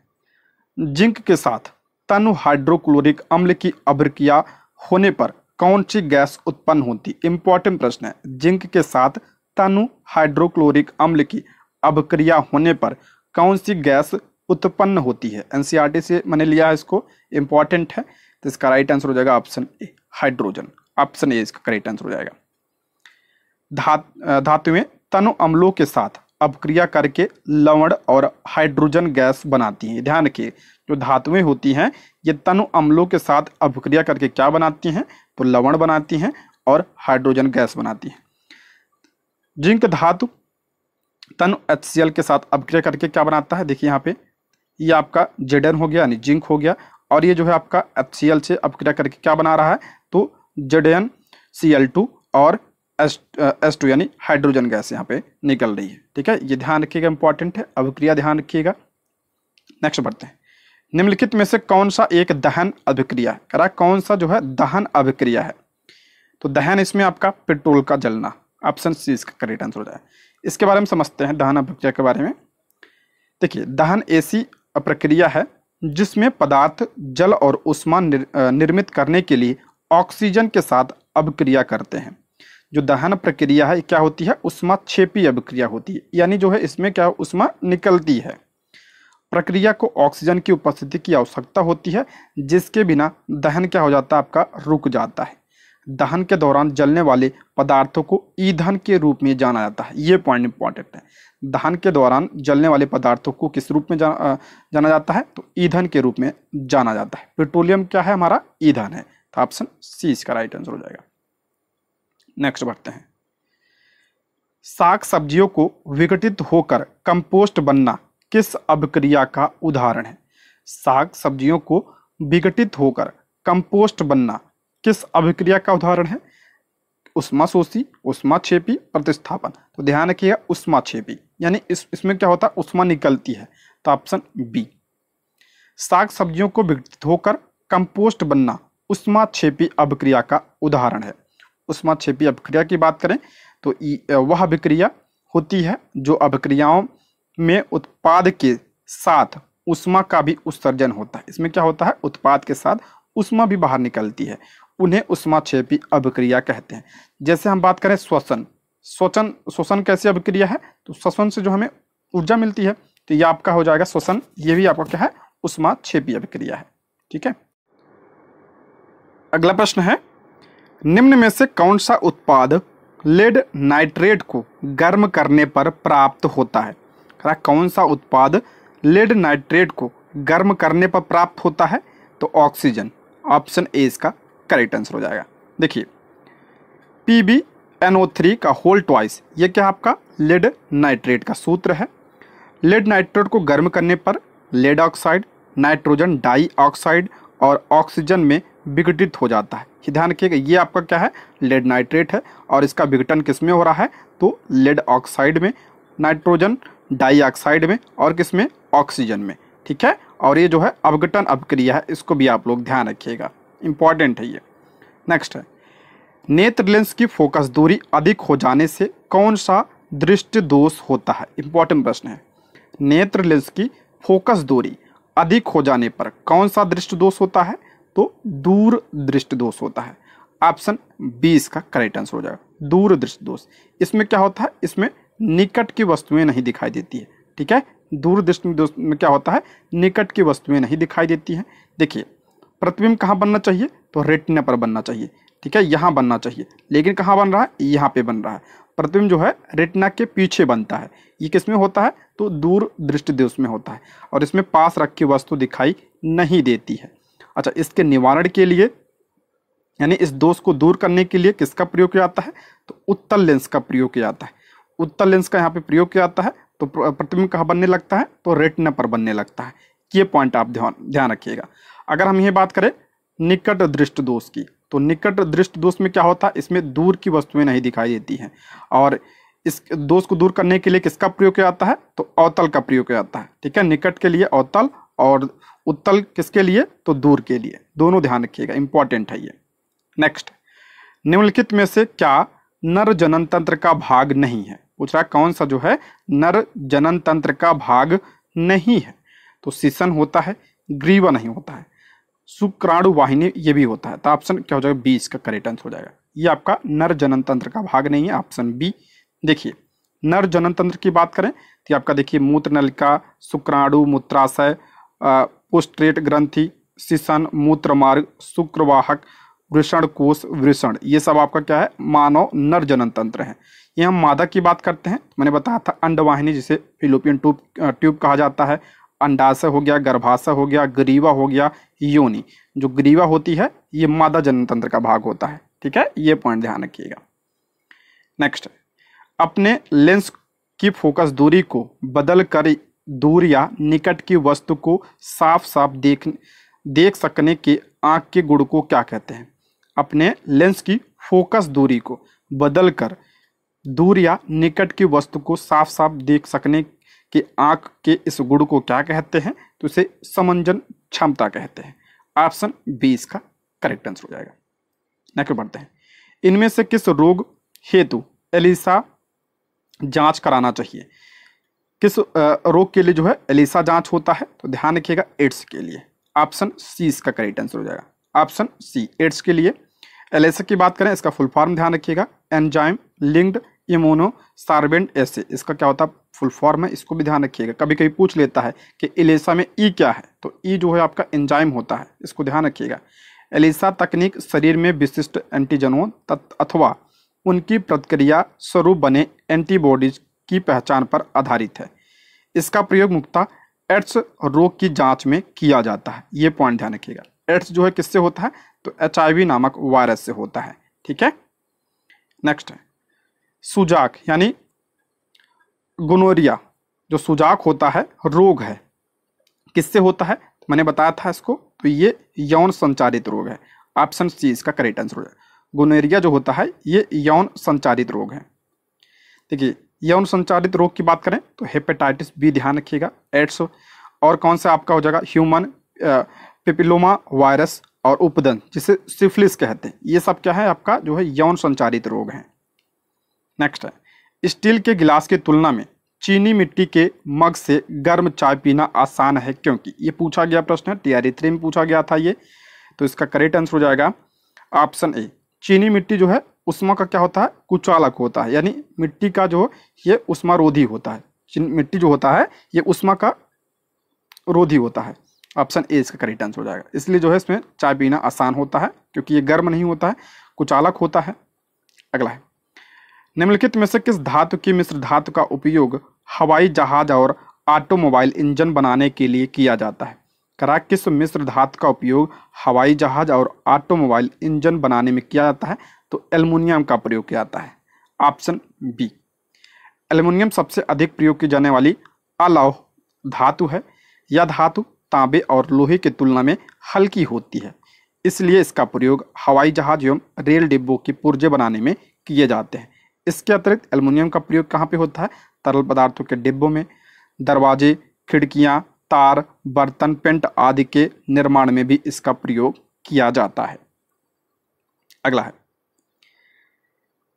जिंक के साथ तनु हाइड्रोक्लोरिक अम्ल की अभिक्रिया होने पर कौन सी गैस उत्पन्न होती इंपॉर्टेंट प्रश्न है जिंक के साथ तनु हाइड्रोक्लोरिक अम्ल की अभिक्रिया होने पर कौन सी गैस उत्पन्न होती है एनसीईआरटी से मैंने लिया है इसको इंपॉर्टेंट है तो इसका राइट आंसर हो जाएगा option A hydrogen option A इसका करेक्ट आंसर हो जाएगा धात धातुएं तनु अम्लों के साथ अपक्रिया करके लवण और हाइड्रोजन गैस बनाती हैं ध्यान रखिए जो धातुएं होती हैं ये तनु अम्लों के साथ अपक्रिया करके क्या बनाती हैं तो लवण बनाती हैं और हाइड्रोजन गैस बनाती हैं जिंक धातु तन एच के साथ अपग्रेड करके क्या बनाता है देखिए यहाँ पे ये आपका जेडन हो गया यानी जिंक हो गया और ये जो है आपका एच से अपग्रेड करके क्या बना रहा है तो जेडन सी और एस एस टू यानी हाइड्रोजन गैस यहाँ पे निकल रही है ठीक है ये ध्यान रखिएगा इंपॉर्टेंट है अभिक्रिया ध्यान रखिएगा नेक्स्ट बढ़ते हैं निम्नलिखित में से कौन सा एक दहन अभिक्रिया है करा कौन सा जो है दहन अभिक्रिया है तो दहन इसमें आपका पेट्रोल का जलना ऑप्शन सी इसका करेक्ट आंसर हो जाए इसके बारे में समझते हैं दहन अभिक्रिया के बारे में देखिए दहन ऐसी प्रक्रिया है जिसमें पदार्थ जल और उष्मा निर, निर्मित करने के लिए ऑक्सीजन के साथ अभिक्रिया करते हैं जो दहन प्रक्रिया है क्या होती है उष्मा छेपी अभिक्रिया होती है यानी जो है इसमें क्या उष्मा निकलती है प्रक्रिया को ऑक्सीजन की उपस्थिति की आवश्यकता होती है जिसके बिना दहन क्या हो जाता है आपका रुक जाता है दहन के दौरान जलने वाले पदार्थों को ईंधन के रूप में जाना जाता है ये पॉइंट इंपॉर्टेंट है दहन के दौरान जलने वाले पदार्थों को किस रूप में जाना जाना जाता है तो ईंधन के रूप में जाना जाता है पेट्रोलियम क्या है हमारा ईंधन है तो ऑप्शन सी इसका राइट आंसर हो जाएगा नेक्स्ट बढ़ते हैं साग सब्जियों को विघटित होकर कंपोस्ट बनना किस अभिक्रिया का उदाहरण है साग सब्जियों को विघटित होकर कंपोस्ट बनना किस अभिक्रिया का उदाहरण है उष्मा शोषी उष्मा छेपी प्रतिस्थापन तो ध्यान रखिएगा उष्मा छेपी यानी इस इसमें क्या होता है उष्मा निकलती है तो ऑप्शन बी साग सब्जियों को विघटित होकर कंपोस्ट बनना उष्मा छेपी अभिक्रिया का उदाहरण है उष्मा छेपी अभिक्रिया की बात करें तो वह अभिक्रिया होती है जो अभिक्रियाओं में उत्पाद के साथ उष्मा का भी उत्सर्जन होता है इसमें क्या होता है उत्पाद के साथ उष्मा भी बाहर निकलती है उन्हें उष्माक्षेपी अभिक्रिया कहते हैं जैसे हम बात करें श्वसन श्वसन श्वसन कैसी अभिक्रिया है तो श्वसन से जो हमें ऊर्जा मिलती है तो ये आपका हो जाएगा श्वसन ये भी आपका क्या है उष्माक्षेपी अभिक्रिया है ठीक है अगला प्रश्न है निम्न में से कौन सा उत्पाद लेड नाइट्रेट को गर्म करने पर प्राप्त होता है कौन सा उत्पाद लेड नाइट्रेट को गर्म करने पर प्राप्त होता है तो ऑक्सीजन ऑप्शन ए इसका करेक्ट आंसर हो जाएगा देखिए P B N O three का होल ट्वाइस ये क्या आपका लेड नाइट्रेट का सूत्र है लेड नाइट्रेट को गर्म करने पर लेड ऑक्साइड नाइट्रोजन डाइऑक्साइड और ऑक्सीजन में विघटित हो जाता है ध्यान रखिएगा ये आपका क्या है लेड नाइट्रेट है और इसका विघटन किस में हो रहा है तो लेड ऑक्साइड में नाइट्रोजन डाइऑक्साइड में और किस में ऑक्सीजन में ठीक है और ये जो है अवघटन अपक्रिया है इसको भी आप लोग ध्यान रखिएगा इंपॉर्टेंट है ये नेक्स्ट है नेत्र लेंस की फोकस दूरी अधिक हो जाने से कौन सा दृष्टि दोष होता है इंपॉर्टेंट प्रश्न है नेत्र लेंस की फोकस दूरी अधिक हो जाने पर कौन सा दृष्टि दोष होता है तो दूर दृष्टि दोष होता है ऑप्शन बी इसका करेक्ट आंसर हो जाएगा दूर दृष्टि दोष इसमें क्या होता है इसमें निकट की वस्तुएं नहीं दिखाई देती है ठीक है दूर दृष्टि दोष में क्या होता है निकट की वस्तुएं नहीं दिखाई देती हैं देखिए प्रतिबिंब कहाँ बनना चाहिए तो रेटिना पर बनना चाहिए ठीक है यहाँ बनना चाहिए लेकिन कहाँ बन रहा है यहाँ पे बन रहा है प्रतिबिंब जो है रेटिना के पीछे बनता है ये किस में होता है तो दूर दृष्टि दोष में होता है और इसमें पास रखी वस्तु दिखाई नहीं देती है अच्छा इसके निवारण के लिए यानी इस दोष को दूर करने के लिए किसका प्रयोग किया जाता है तो उत्तल लेंस का प्रयोग किया जाता है उत्तल लेंस का यहाँ पे प्रयोग किया जाता है तो प्रतिबिंब कहाँ बनने लगता है तो रेटिना पर बनने लगता है ये पॉइंट आप ध्यान ध्यान रखिएगा अगर हम ये बात करें निकट दृष्ट दोष की तो निकट दृष्ट दोष में क्या होता है इसमें दूर की वस्तुएं नहीं दिखाई देती हैं और इस दोष को दूर करने के लिए किसका प्रयोग किया जाता है तो अवतल का प्रयोग किया जाता है ठीक है निकट के लिए अवतल और उत्तल किसके लिए तो दूर के लिए दोनों ध्यान रखिएगा इंपॉर्टेंट है ये नेक्स्ट निम्नलिखित में से क्या नर जनन तंत्र का भाग नहीं है पूछ रहा कौन सा जो है नर जनन तंत्र का भाग नहीं है तो सीसन होता है ग्रीवा नहीं होता है शुक्राणु वाहिनी ये भी होता है तो ऑप्शन क्या हो जाएगा बी इसका करेक्ट आंसर हो जाएगा ये आपका नर जनन तंत्र का भाग नहीं है ऑप्शन बी देखिए नर जनन तंत्र की बात करें तो आपका देखिए मूत्र नलिका शुक्राणु मूत्राशय पोस्ट्रेट ग्रंथि मूत्र मार्ग शुक्रवाहक वृषण कोष वृषण ये सब आपका क्या है मानव नर जनन तंत्र है ये हम मादा की बात करते हैं मैंने बताया था अंडवाहिनी जिसे फिलोपियन ट्यूब ट्यूब कहा जाता है अंडाशय हो गया गर्भाशय हो गया ग्रीवा हो गया योनि जो ग्रीवा होती है ये मादा जनन तंत्र का भाग होता है ठीक है ये पॉइंट ध्यान रखिएगा नेक्स्ट अपने लेंस की फोकस दूरी को बदल कर दूर या निकट की वस्तु को साफ साफ देख देख सकने के आँख के गुण को क्या कहते हैं अपने लेंस की फोकस दूरी को बदल कर दूर या निकट की वस्तु को साफ साफ देख सकने कि आंख के इस गुड़ को क्या कहते हैं तो इसे समंजन क्षमता कहते हैं ऑप्शन बी इसका करेक्ट आंसर हो जाएगा नेक्स्ट बढ़ते हैं इनमें से किस रोग हेतु एलिसा जांच कराना चाहिए किस रोग के लिए जो है एलिसा जांच होता है तो ध्यान रखिएगा एड्स के लिए ऑप्शन सी इसका करेक्ट आंसर हो जाएगा ऑप्शन सी एड्स के लिए एलिसा की बात करें इसका फुल फॉर्म ध्यान रखिएगा enzyme linked immuno sorbent assay इसका क्या होता है फुल फॉर्म है इसको भी ध्यान रखिएगा कभी कभी पूछ लेता है कि एलेसा में ई क्या है तो ई जो है आपका एंजाइम होता है इसको ध्यान रखिएगा एलिसा तकनीक शरीर में विशिष्ट एंटीजनों अथवा उनकी प्रतिक्रिया स्वरूप बने एंटीबॉडीज की पहचान पर आधारित है इसका प्रयोग मुख्यतः एड्स रोग की जांच में किया जाता है ये पॉइंट ध्यान रखिएगा एड्स जो है किससे होता है तो एच नामक वायरस से होता है ठीक है नेक्स्ट है सुजाक यानी गुनोरिया जो सुजाक होता है रोग है किससे होता है मैंने बताया था इसको तो ये यौन संचारित रोग है ऑप्शन सी इसका करेक्ट आंसर हो जाए गुनेरिया जो होता है ये यौन संचारित रोग है देखिए यौन संचारित रोग की बात करें तो हेपेटाइटिस बी ध्यान रखिएगा एड्स और कौन सा आपका हो जाएगा ह्यूमन पिपिलोमा वायरस और उपदन जिसे सिफिलिस कहते हैं ये सब क्या है आपका जो है यौन संचारित रोग हैं नेक्स्ट है स्टील के गिलास की तुलना में चीनी मिट्टी के मग से गर्म चाय पीना आसान है क्योंकि ये पूछा गया प्रश्न है टीआरई थ्री में पूछा गया था ये तो इसका करेक्ट आंसर हो जाएगा ऑप्शन ए चीनी मिट्टी जो है उष्मा का क्या होता है कुचालक होता है यानी मिट्टी का जो ये उष्मा रोधी होता है मिट्टी जो होता है ये उष्मा का रोधी होता है ऑप्शन ए इसका करेक्ट आंसर हो जाएगा इसलिए जो है इसमें चाय पीना आसान होता है क्योंकि ये गर्म नहीं होता है कुचालक होता है अगला है निम्नलिखित में से किस धातु की मिश्र धातु का उपयोग हवाई जहाज और ऑटोमोबाइल इंजन बनाने के लिए किया जाता है करा किस मिश्र धातु का उपयोग हवाई जहाज और ऑटोमोबाइल इंजन बनाने में किया जाता है तो एल्युमिनियम का प्रयोग किया जाता है ऑप्शन बी एल्युमिनियम सबसे अधिक प्रयोग की जाने वाली अलाव धातु है यह धातु तांबे और लोहे की तुलना में हल्की होती है इसलिए इसका प्रयोग हवाई जहाज एवं रेल डिब्बों के पुर्जे बनाने में किए जाते हैं इसके अतिरिक्त एल्युमिनियम का प्रयोग कहाँ पे होता है तरल पदार्थों के डिब्बों में दरवाजे खिड़कियाँ तार बर्तन पेंट आदि के निर्माण में भी इसका प्रयोग किया जाता है अगला है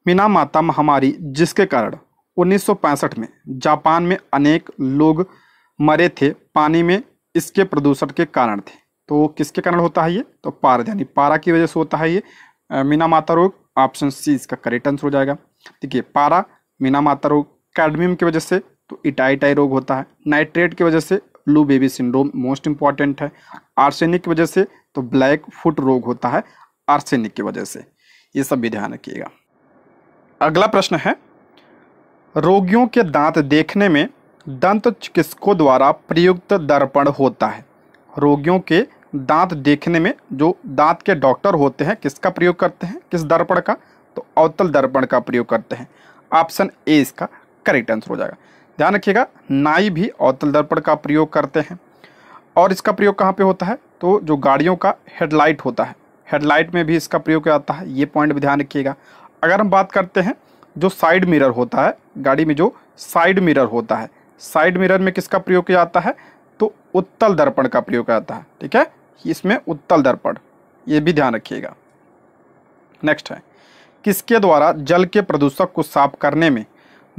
मीना माता महामारी जिसके कारण 1965 में जापान में अनेक लोग मरे थे पानी में इसके प्रदूषण के कारण थे तो किसके कारण होता है ये तो पारा यानी पारा की वजह से होता है ये मीना माता रोग ऑप्शन सी इसका करेक्ट आंसर हो जाएगा देखिए पारा मीना माता रोग कैडमियम की वजह से तो इटाईटाई रोग होता है नाइट्रेट की वजह से blue baby syndrome most important है आर्सेनिक की वजह से तो ब्लैक फुट रोग होता है आर्सेनिक की वजह से ये सब भी ध्यान रखिएगा अगला प्रश्न है रोगियों के दांत देखने में दंत चिकित्सकों द्वारा प्रयुक्त दर्पण होता है रोगियों के दांत देखने में जो दांत के डॉक्टर होते हैं किसका प्रयोग करते हैं किस दर्पण का तो अवतल दर्पण का प्रयोग करते हैं ऑप्शन ए इसका करेक्ट आंसर हो जाएगा ध्यान रखिएगा नाई भी अवतल दर्पण का प्रयोग करते हैं और इसका प्रयोग कहाँ पे होता है तो जो गाड़ियों का हेडलाइट होता है हेडलाइट में भी इसका प्रयोग किया जाता है ये पॉइंट भी ध्यान रखिएगा अगर हम बात करते हैं जो साइड मिरर होता है गाड़ी में जो साइड मिरर होता है साइड मिरर में किसका प्रयोग किया जाता है तो उत्तल दर्पण का प्रयोग किया जाता है ठीक है इसमें उत्तल दर्पण ये भी ध्यान रखिएगा नेक्स्ट है किसके द्वारा जल के प्रदूषक को साफ करने में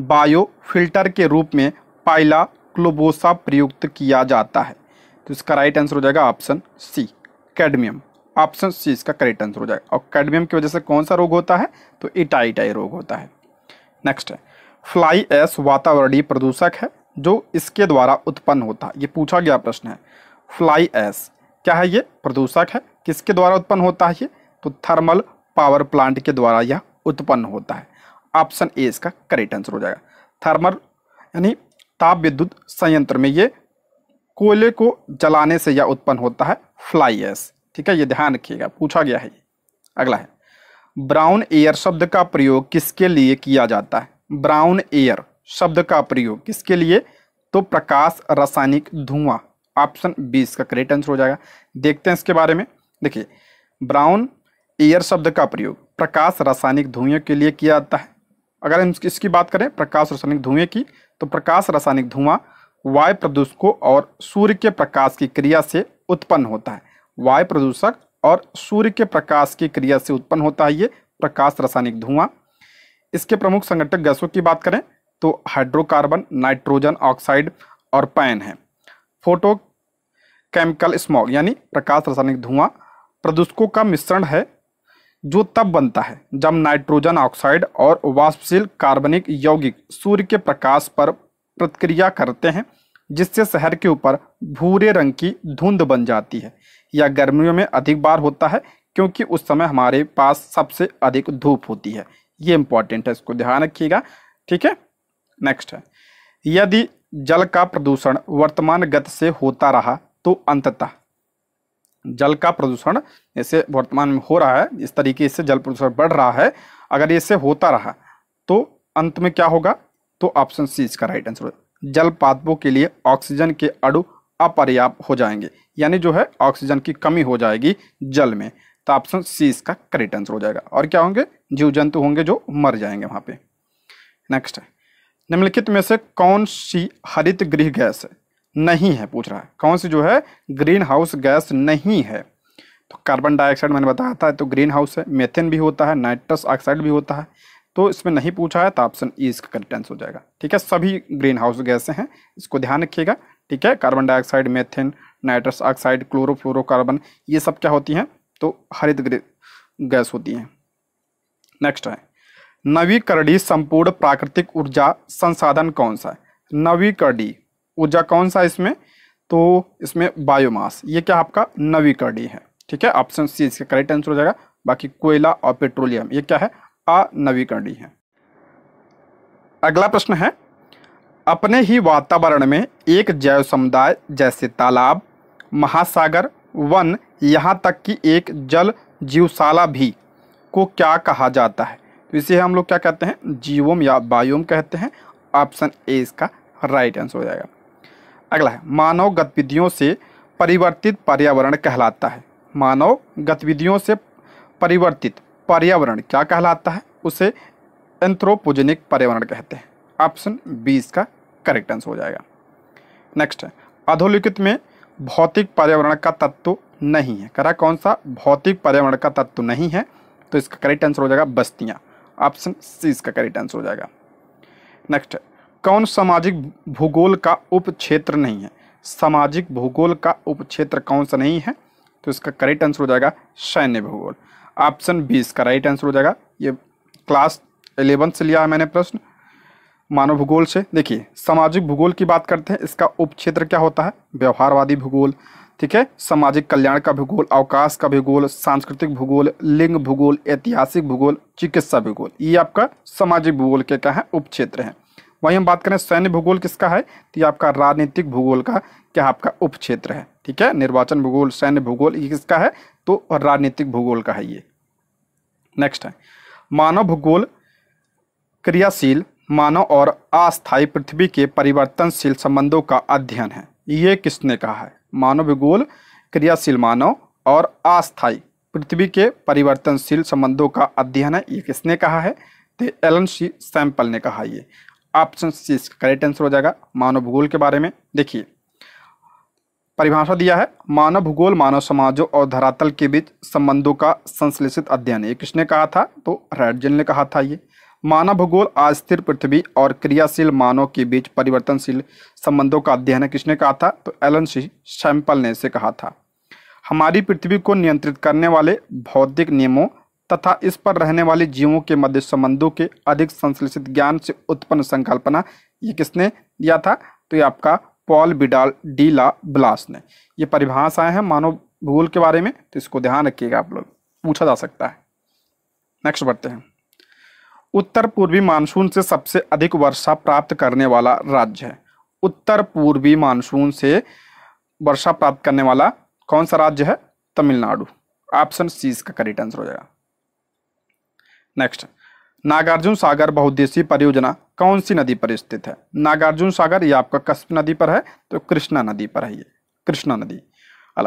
बायो फिल्टर के रूप में पाइला क्लोबोसा प्रयुक्त किया जाता है तो इसका राइट आंसर हो जाएगा option C cadmium option C इसका करेक्ट आंसर हो जाएगा और कैडमियम की वजह से कौन सा रोग होता है तो इटाइटाई रोग होता है नेक्स्ट है फ्लाई एस वातावरणीय प्रदूषक है जो इसके द्वारा उत्पन्न होता है ये पूछा गया प्रश्न है फ्लाई एस क्या है ये प्रदूषक है किसके द्वारा उत्पन्न होता है ये तो थर्मल पावर प्लांट के द्वारा यह उत्पन्न होता है ऑप्शन ए इसका करेक्ट आंसर हो जाएगा थर्मल यानी ताप विद्युत संयंत्र में ये कोयले को जलाने से यह उत्पन्न होता है फ्लाई एस ठीक है ये ध्यान रखिएगा पूछा गया है अगला है ब्राउन एयर शब्द का प्रयोग किसके लिए किया जाता है ब्राउन एयर शब्द का प्रयोग किसके लिए तो प्रकाश रासायनिक धुआं ऑप्शन बी इसका करेक्ट आंसर हो जाएगा देखते हैं इसके बारे में देखिए ब्राउन एयर शब्द का प्रयोग प्रकाश रासायनिक धुएं के लिए किया जाता है अगर हम इसकी बात करें प्रकाश रासायनिक धुएं की तो प्रकाश रासायनिक धुआं वायु प्रदूषकों और सूर्य के प्रकाश की क्रिया से उत्पन्न होता है वायु प्रदूषक और सूर्य के प्रकाश की क्रिया से उत्पन्न होता है ये प्रकाश रासायनिक धुआं इसके प्रमुख संगठक गैसों की बात करें तो हाइड्रोकार्बन नाइट्रोजन ऑक्साइड और पैन है फोटो केमिकल स्मॉग यानी प्रकाश रासायनिक धुआं प्रदूषकों का मिश्रण है जो तब बनता है जब नाइट्रोजन ऑक्साइड और वाष्पशील कार्बनिक यौगिक सूर्य के प्रकाश पर प्रतिक्रिया करते हैं जिससे शहर के ऊपर भूरे रंग की धुंध बन जाती है यह गर्मियों में अधिक बार होता है क्योंकि उस समय हमारे पास सबसे अधिक धूप होती है ये इंपॉर्टेंट है इसको ध्यान रखिएगा ठीक है नेक्स्ट है यदि जल का प्रदूषण वर्तमान गत से होता रहा तो अंततः जल का प्रदूषण ऐसे वर्तमान में हो रहा है इस तरीके से जल प्रदूषण बढ़ रहा है अगर ऐसे होता रहा तो अंत में क्या होगा तो ऑप्शन सी इसका राइट आंसर होगा जल पादपों के लिए ऑक्सीजन के अड़ु अपर्याप्त हो जाएंगे यानी जो है ऑक्सीजन की कमी हो जाएगी जल में तो ऑप्शन सी इसका करेक्ट आंसर हो जाएगा और क्या होंगे जीव जंतु होंगे जो मर जाएंगे वहाँ पे नेक्स्ट है निम्नलिखित में से कौन सी हरित गृह गैस नहीं है पूछ रहा है कौन सी जो है ग्रीन हाउस गैस नहीं है तो कार्बन डाइऑक्साइड मैंने बताया था तो ग्रीन हाउस है मेथेन भी होता है नाइट्रस ऑक्साइड भी होता है तो इसमें नहीं पूछा है तो ऑप्शन ई e इसका कंटेंस हो जाएगा ठीक है सभी ग्रीन हाउस गैसें हैं इसको ध्यान रखिएगा ठीक है carbon dioxide methane nitrous oxide chlorofluorocarbon ये सब क्या होती हैं तो हरित गैस होती हैं नेक्स्ट है नवीकरणीय संपूर्ण प्राकृतिक ऊर्जा संसाधन कौन सा है नवीकरणीय ऊर्जा कौन सा है इसमें तो इसमें बायोमास ये क्या आपका नवीकरणीय है ठीक है ऑप्शन सी इसका करेक्ट आंसर हो जाएगा बाकी कोयला और पेट्रोलियम ये क्या है अनवीकरणीय है अगला प्रश्न है अपने ही वातावरण में एक जैव समुदाय जैसे तालाब महासागर वन यहाँ तक कि एक जल जीवशाला भी को क्या कहा जाता है तो इसे हम लोग क्या कहते हैं जीवोम या बायोम कहते हैं ऑप्शन ए इसका राइट आंसर हो जाएगा अगला है मानव गतिविधियों से परिवर्तित पर्यावरण कहलाता है मानव गतिविधियों से परिवर्तित पर्यावरण क्या कहलाता है उसे एंथ्रोपोजेनिक पर्यावरण कहते हैं ऑप्शन बी इसका करेक्ट आंसर हो जाएगा नेक्स्ट है अधोलिखित में भौतिक पर्यावरण का तत्व नहीं है करा कौन सा भौतिक पर्यावरण का तत्व नहीं है तो इसका करेक्ट आंसर हो जाएगा बस्तियाँ ऑप्शन सी इसका करेक्ट आंसर हो जाएगा नेक्स्ट कौन सामाजिक भूगोल का उप क्षेत्र नहीं है सामाजिक भूगोल का उप क्षेत्र कौन सा नहीं है तो इसका करेक्ट आंसर हो जाएगा सैन्य भूगोल ऑप्शन बी इसका राइट आंसर हो जाएगा ये क्लास एलेवन से लिया है मैंने प्रश्न मानव भूगोल से देखिए सामाजिक भूगोल की बात करते हैं इसका उप क्षेत्र क्या होता है व्यवहारवादी भूगोल ठीक है सामाजिक कल्याण का भूगोल अवकाश का भूगोल सांस्कृतिक भूगोल लिंग भूगोल ऐतिहासिक भूगोल चिकित्सा भूगोल ये आपका सामाजिक भूगोल के क्या है उपक्षेत्र है वहीं हम बात करें सैन्य भूगोल किसका है तो ये आपका राजनीतिक भूगोल का क्या आपका उपक्षेत्र है ठीक है निर्वाचन भूगोल सैन्य भूगोल ये किसका है तो राजनीतिक भूगोल का है ये नेक्स्ट है मानव भूगोल क्रियाशील मानव और अस्थायी पृथ्वी के परिवर्तनशील संबंधों का अध्ययन है ये किसने कहा है मानव भूगोल क्रियाशील मानव और अस्थायी पृथ्वी के परिवर्तनशील संबंधों का अध्ययन है ये किसने कहा है तो एलन सी सैंपल ने कहा ये ऑप्शन सी इसका करेक्ट आंसर हो जाएगा मानव भूगोल के बारे में देखिए परिभाषा दिया है मानव भूगोल मानव समाजों और धरातल के बीच संबंधों का संश्लेषित अध्ययन ये किसने कहा था तो रेडजन ने कहा था ये मानव भूगोल अस्थिर पृथ्वी और क्रियाशील मानव के बीच परिवर्तनशील संबंधों का अध्ययन किसने कहा था तो एलन सी सैम्पल ने इसे कहा था हमारी पृथ्वी को नियंत्रित करने वाले भौतिक नियमों तथा इस पर रहने वाले जीवों के मध्य संबंधों के अधिक संश्लेषित ज्ञान से उत्पन्न संकल्पना ये किसने दिया था तो ये आपका पॉल बिडाल डीला ब्लास ने ये परिभाषाएं हैं मानव भूगोल के बारे में तो इसको ध्यान रखिएगा आप लोग पूछा जा सकता है नेक्स्ट बढ़ते हैं उत्तर पूर्वी मानसून से सबसे अधिक वर्षा प्राप्त करने वाला राज्य है उत्तर पूर्वी मानसून से वर्षा प्राप्त करने वाला कौन सा राज्य है तमिलनाडु ऑप्शन सी इसका करेक्ट आंसर हो जाएगा नेक्स्ट नागार्जुन सागर बहुद्देशीय परियोजना कौन सी नदी पर स्थित है नागार्जुन सागर ये आपका कस्प नदी पर है तो कृष्णा नदी पर है ये कृष्णा नदी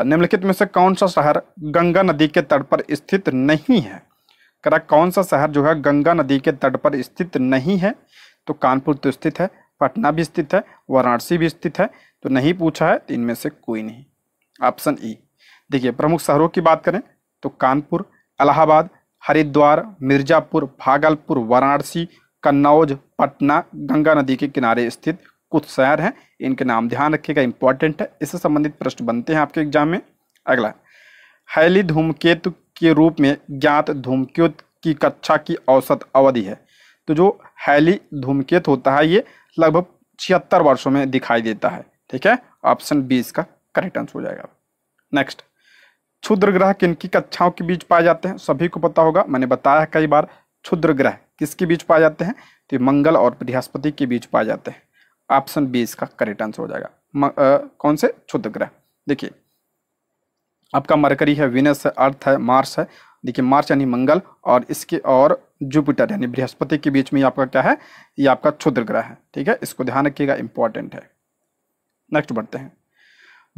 निम्नलिखित में से कौन सा शहर गंगा नदी के तट पर स्थित नहीं है करा कौन सा शहर जो है गंगा नदी के तट पर स्थित नहीं है तो कानपुर तो स्थित है पटना भी स्थित है वाराणसी भी स्थित है तो नहीं पूछा है तो इनमें से कोई नहीं ऑप्शन ई देखिए प्रमुख शहरों की बात करें तो कानपुर इलाहाबाद हरिद्वार मिर्जापुर भागलपुर वाराणसी कन्नौज पटना गंगा नदी के किनारे स्थित कुछ शहर हैं इनके नाम ध्यान रखिएगा इंपॉर्टेंट है इससे संबंधित प्रश्न बनते हैं आपके एग्जाम में अगला हैली धूमकेतु के रूप में ज्ञात धूमकेत की कक्षा की औसत अवधि है तो जो हैली धूमकेत होता है ये लगभग छिहत्तर वर्षों में दिखाई देता है ठीक है ऑप्शन बी इसका करेक्ट आंसर हो जाएगा नेक्स्ट क्षुद्र ग्रह किनकी कक्षाओं के बीच पाए जाते हैं सभी को पता होगा मैंने बताया कई बार क्षुद्र ग्रह किसके बीच पाए जाते हैं तो मंगल और बृहस्पति के बीच पाए जाते हैं ऑप्शन बी इसका करेक्ट आंसर हो जाएगा म, आ, कौन से क्षुद्र ग्रह देखिए आपका मरकरी है विनस है अर्थ है मार्स है देखिए मार्च यानी मंगल और इसके और जुपिटर यानी बृहस्पति के बीच में आपका क्या है ये आपका क्षुद्र ग्रह है ठीक है इसको ध्यान रखिएगा इंपॉर्टेंट है नेक्स्ट बढ़ते हैं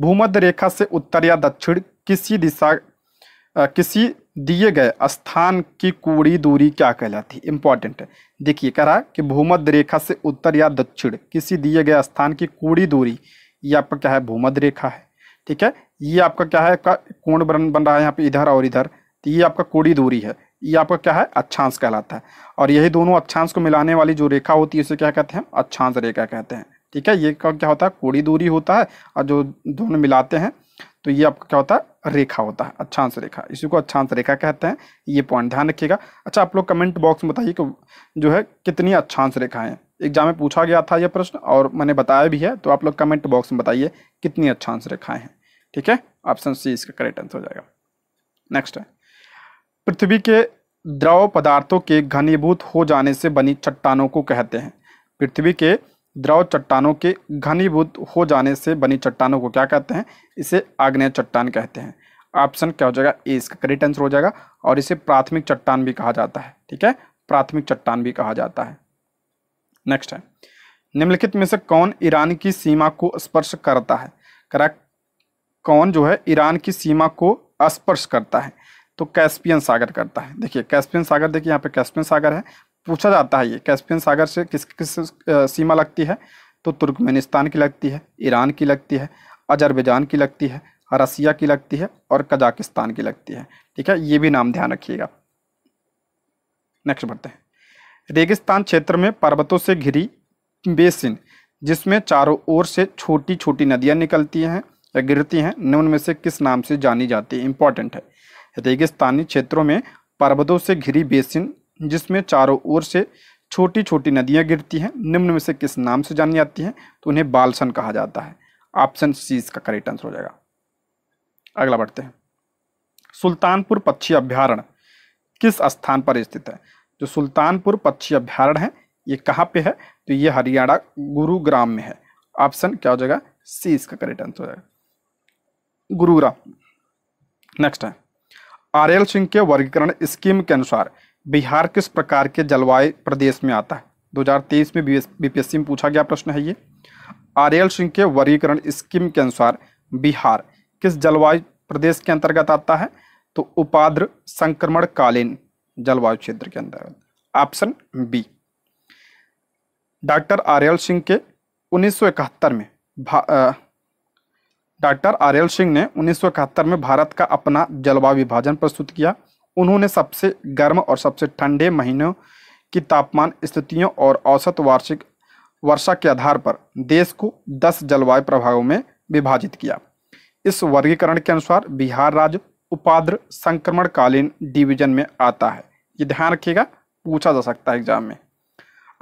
भूमध्य रेखा से उत्तर या दक्षिण किसी दिशा किसी दिए गए स्थान की कूड़ी दूरी क्या कहलाती है इंपॉर्टेंट है देखिए कह रहा है कि भूमध्य रेखा से उत्तर या दक्षिण किसी दिए गए स्थान की कूड़ी दूरी ये आपका क्या है भूमध्य रेखा है ठीक है ये आपका क्या है कोण बन बन रहा है यहाँ पे इधर और इधर तो ये आपका कोड़ी दूरी है ये आपका क्या है अच्छांश कहलाता है और यही दोनों अच्छांश को मिलाने वाली जो रेखा होती है उसे क्या कहते हैं अच्छांश रेखा कहते हैं ठीक है ये क्या होता है कोड़ी दूरी होता है और जो दोनों मिलाते हैं तो ये आपका क्या होता है रेखा होता है अच्छांश रेखा इसी को अच्छांश रेखा कहते हैं ये पॉइंट ध्यान रखिएगा अच्छा आप लोग कमेंट बॉक्स में बताइए कि जो है कितनी अच्छांश रेखाएं एग्जाम में पूछा गया था यह प्रश्न और मैंने बताया भी है तो आप लोग कमेंट बॉक्स में बताइए कितनी अच्छांश रेखाएं हैं ठीक है ऑप्शन सी इसका करेक्ट आंसर हो जाएगा नेक्स्ट है पृथ्वी के द्रव पदार्थों के घनीभूत हो जाने से बनी चट्टानों को कहते हैं पृथ्वी के द्रव चट्टानों के घनीभूत हो जाने से बनी चट्टानों को क्या कहते हैं इसे आग्नेय चट्टान कहते हैं ऑप्शन क्या हो जाएगा ए इसका करेक्ट आंसर हो जाएगा और इसे प्राथमिक चट्टान भी कहा जाता है ठीक है प्राथमिक चट्टान भी कहा जाता है नेक्स्ट है निम्नलिखित में से कौन ईरान की सीमा को स्पर्श करता है करेक्ट कौन जो है ईरान की सीमा को स्पर्श करता है तो कैस्पियन सागर करता है देखिए कैस्पियन सागर देखिए यहाँ पे कैस्पियन सागर है पूछा जाता है ये कैस्पियन सागर से किस किस सीमा लगती है तो तुर्कमेनिस्तान की लगती है ईरान की लगती है अजरबैजान की लगती है रसिया की लगती है और कजाकिस्तान की लगती है ठीक है ये भी नाम ध्यान रखिएगा नेक्स्ट बढ़ते हैं रेगिस्तान क्षेत्र में पर्वतों से घिरी बेसिन जिसमें चारों ओर से छोटी छोटी नदियां निकलती हैं या गिरती हैं निम्न में से किस नाम से जानी जाती है इंपॉर्टेंट है रेगिस्तानी क्षेत्रों में पर्वतों से घिरी बेसिन जिसमें चारों ओर से छोटी छोटी नदियाँ गिरती हैं निम्न में से किस नाम से जानी जाती हैं तो उन्हें बालसन कहा जाता है ऑप्शन सी इसका करेक्ट आंसर हो जाएगा अगला बढ़ते हैं सुल्तानपुर पक्षी अभ्यारण्य किस स्थान पर स्थित है जो सुल्तानपुर पक्षी अभ्यारण है ये कहाँ पे है तो ये हरियाणा गुरुग्राम में है ऑप्शन क्या हो जाएगा सी इसका करेक्ट आंसर हो जाएगा गुरुग्राम नेक्स्ट है आर सिंह के वर्गीकरण स्कीम के अनुसार बिहार किस प्रकार के जलवायु प्रदेश में आता है 2023 में बीपीएससी में पूछा गया प्रश्न है ये आर्यल सिंह के वर्गीकरण स्कीम के अनुसार बिहार किस जलवायु प्रदेश के अंतर्गत आता है तो उपाद्र संक्रमण कालीन जलवायु क्षेत्र के अंतर्गत option B doctor R L Singh के उन्नीस में डॉक्टर आर्यल सिंह ने उन्नीस में भारत का अपना जलवायु विभाजन प्रस्तुत किया उन्होंने सबसे गर्म और सबसे ठंडे महीनों की तापमान स्थितियों और औसत वार्षिक वर्षा के आधार पर देश को 10 जलवायु प्रभावों में विभाजित किया इस वर्गीकरण के अनुसार बिहार राज्य उपाद्र संक्रमणकालीन डिवीजन में आता है ये ध्यान रखिएगा पूछा जा सकता है एग्जाम में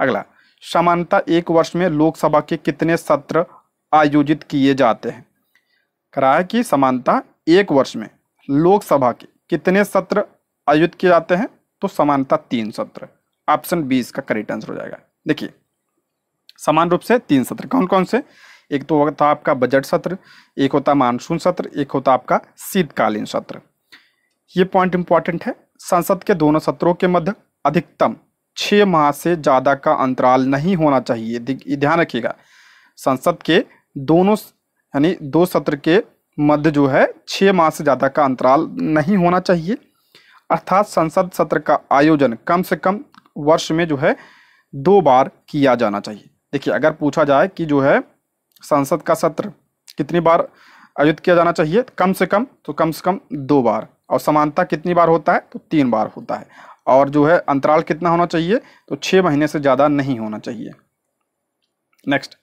अगला समानता एक वर्ष में लोकसभा के कितने सत्र आयोजित किए जाते हैं कराया कि समानता एक वर्ष में लोकसभा के कितने सत्र आयोजित किए जाते हैं तो समानता तीन सत्र ऑप्शन बी इसका करेक्ट आंसर हो जाएगा देखिए समान रूप से तीन सत्र कौन कौन से एक तो होता आपका बजट सत्र एक होता मानसून सत्र एक होता आपका शीतकालीन सत्र ये पॉइंट इंपॉर्टेंट है संसद के दोनों सत्रों के मध्य अधिकतम छः माह से ज़्यादा का अंतराल नहीं होना चाहिए ध्यान रखिएगा संसद के दोनों यानी दो सत्र के मध्य जो है छः माह से ज़्यादा का अंतराल नहीं होना चाहिए अर्थात संसद सत्र का आयोजन कम से कम वर्ष में जो है दो बार किया जाना चाहिए देखिए अगर पूछा जाए कि जो है संसद का सत्र कितनी बार आयोजित किया जाना चाहिए कम से कम तो कम से कम दो बार और समानता कितनी बार होता है तो तीन बार होता है और जो है अंतराल कितना होना चाहिए तो छः महीने से ज़्यादा नहीं होना चाहिए नेक्स्ट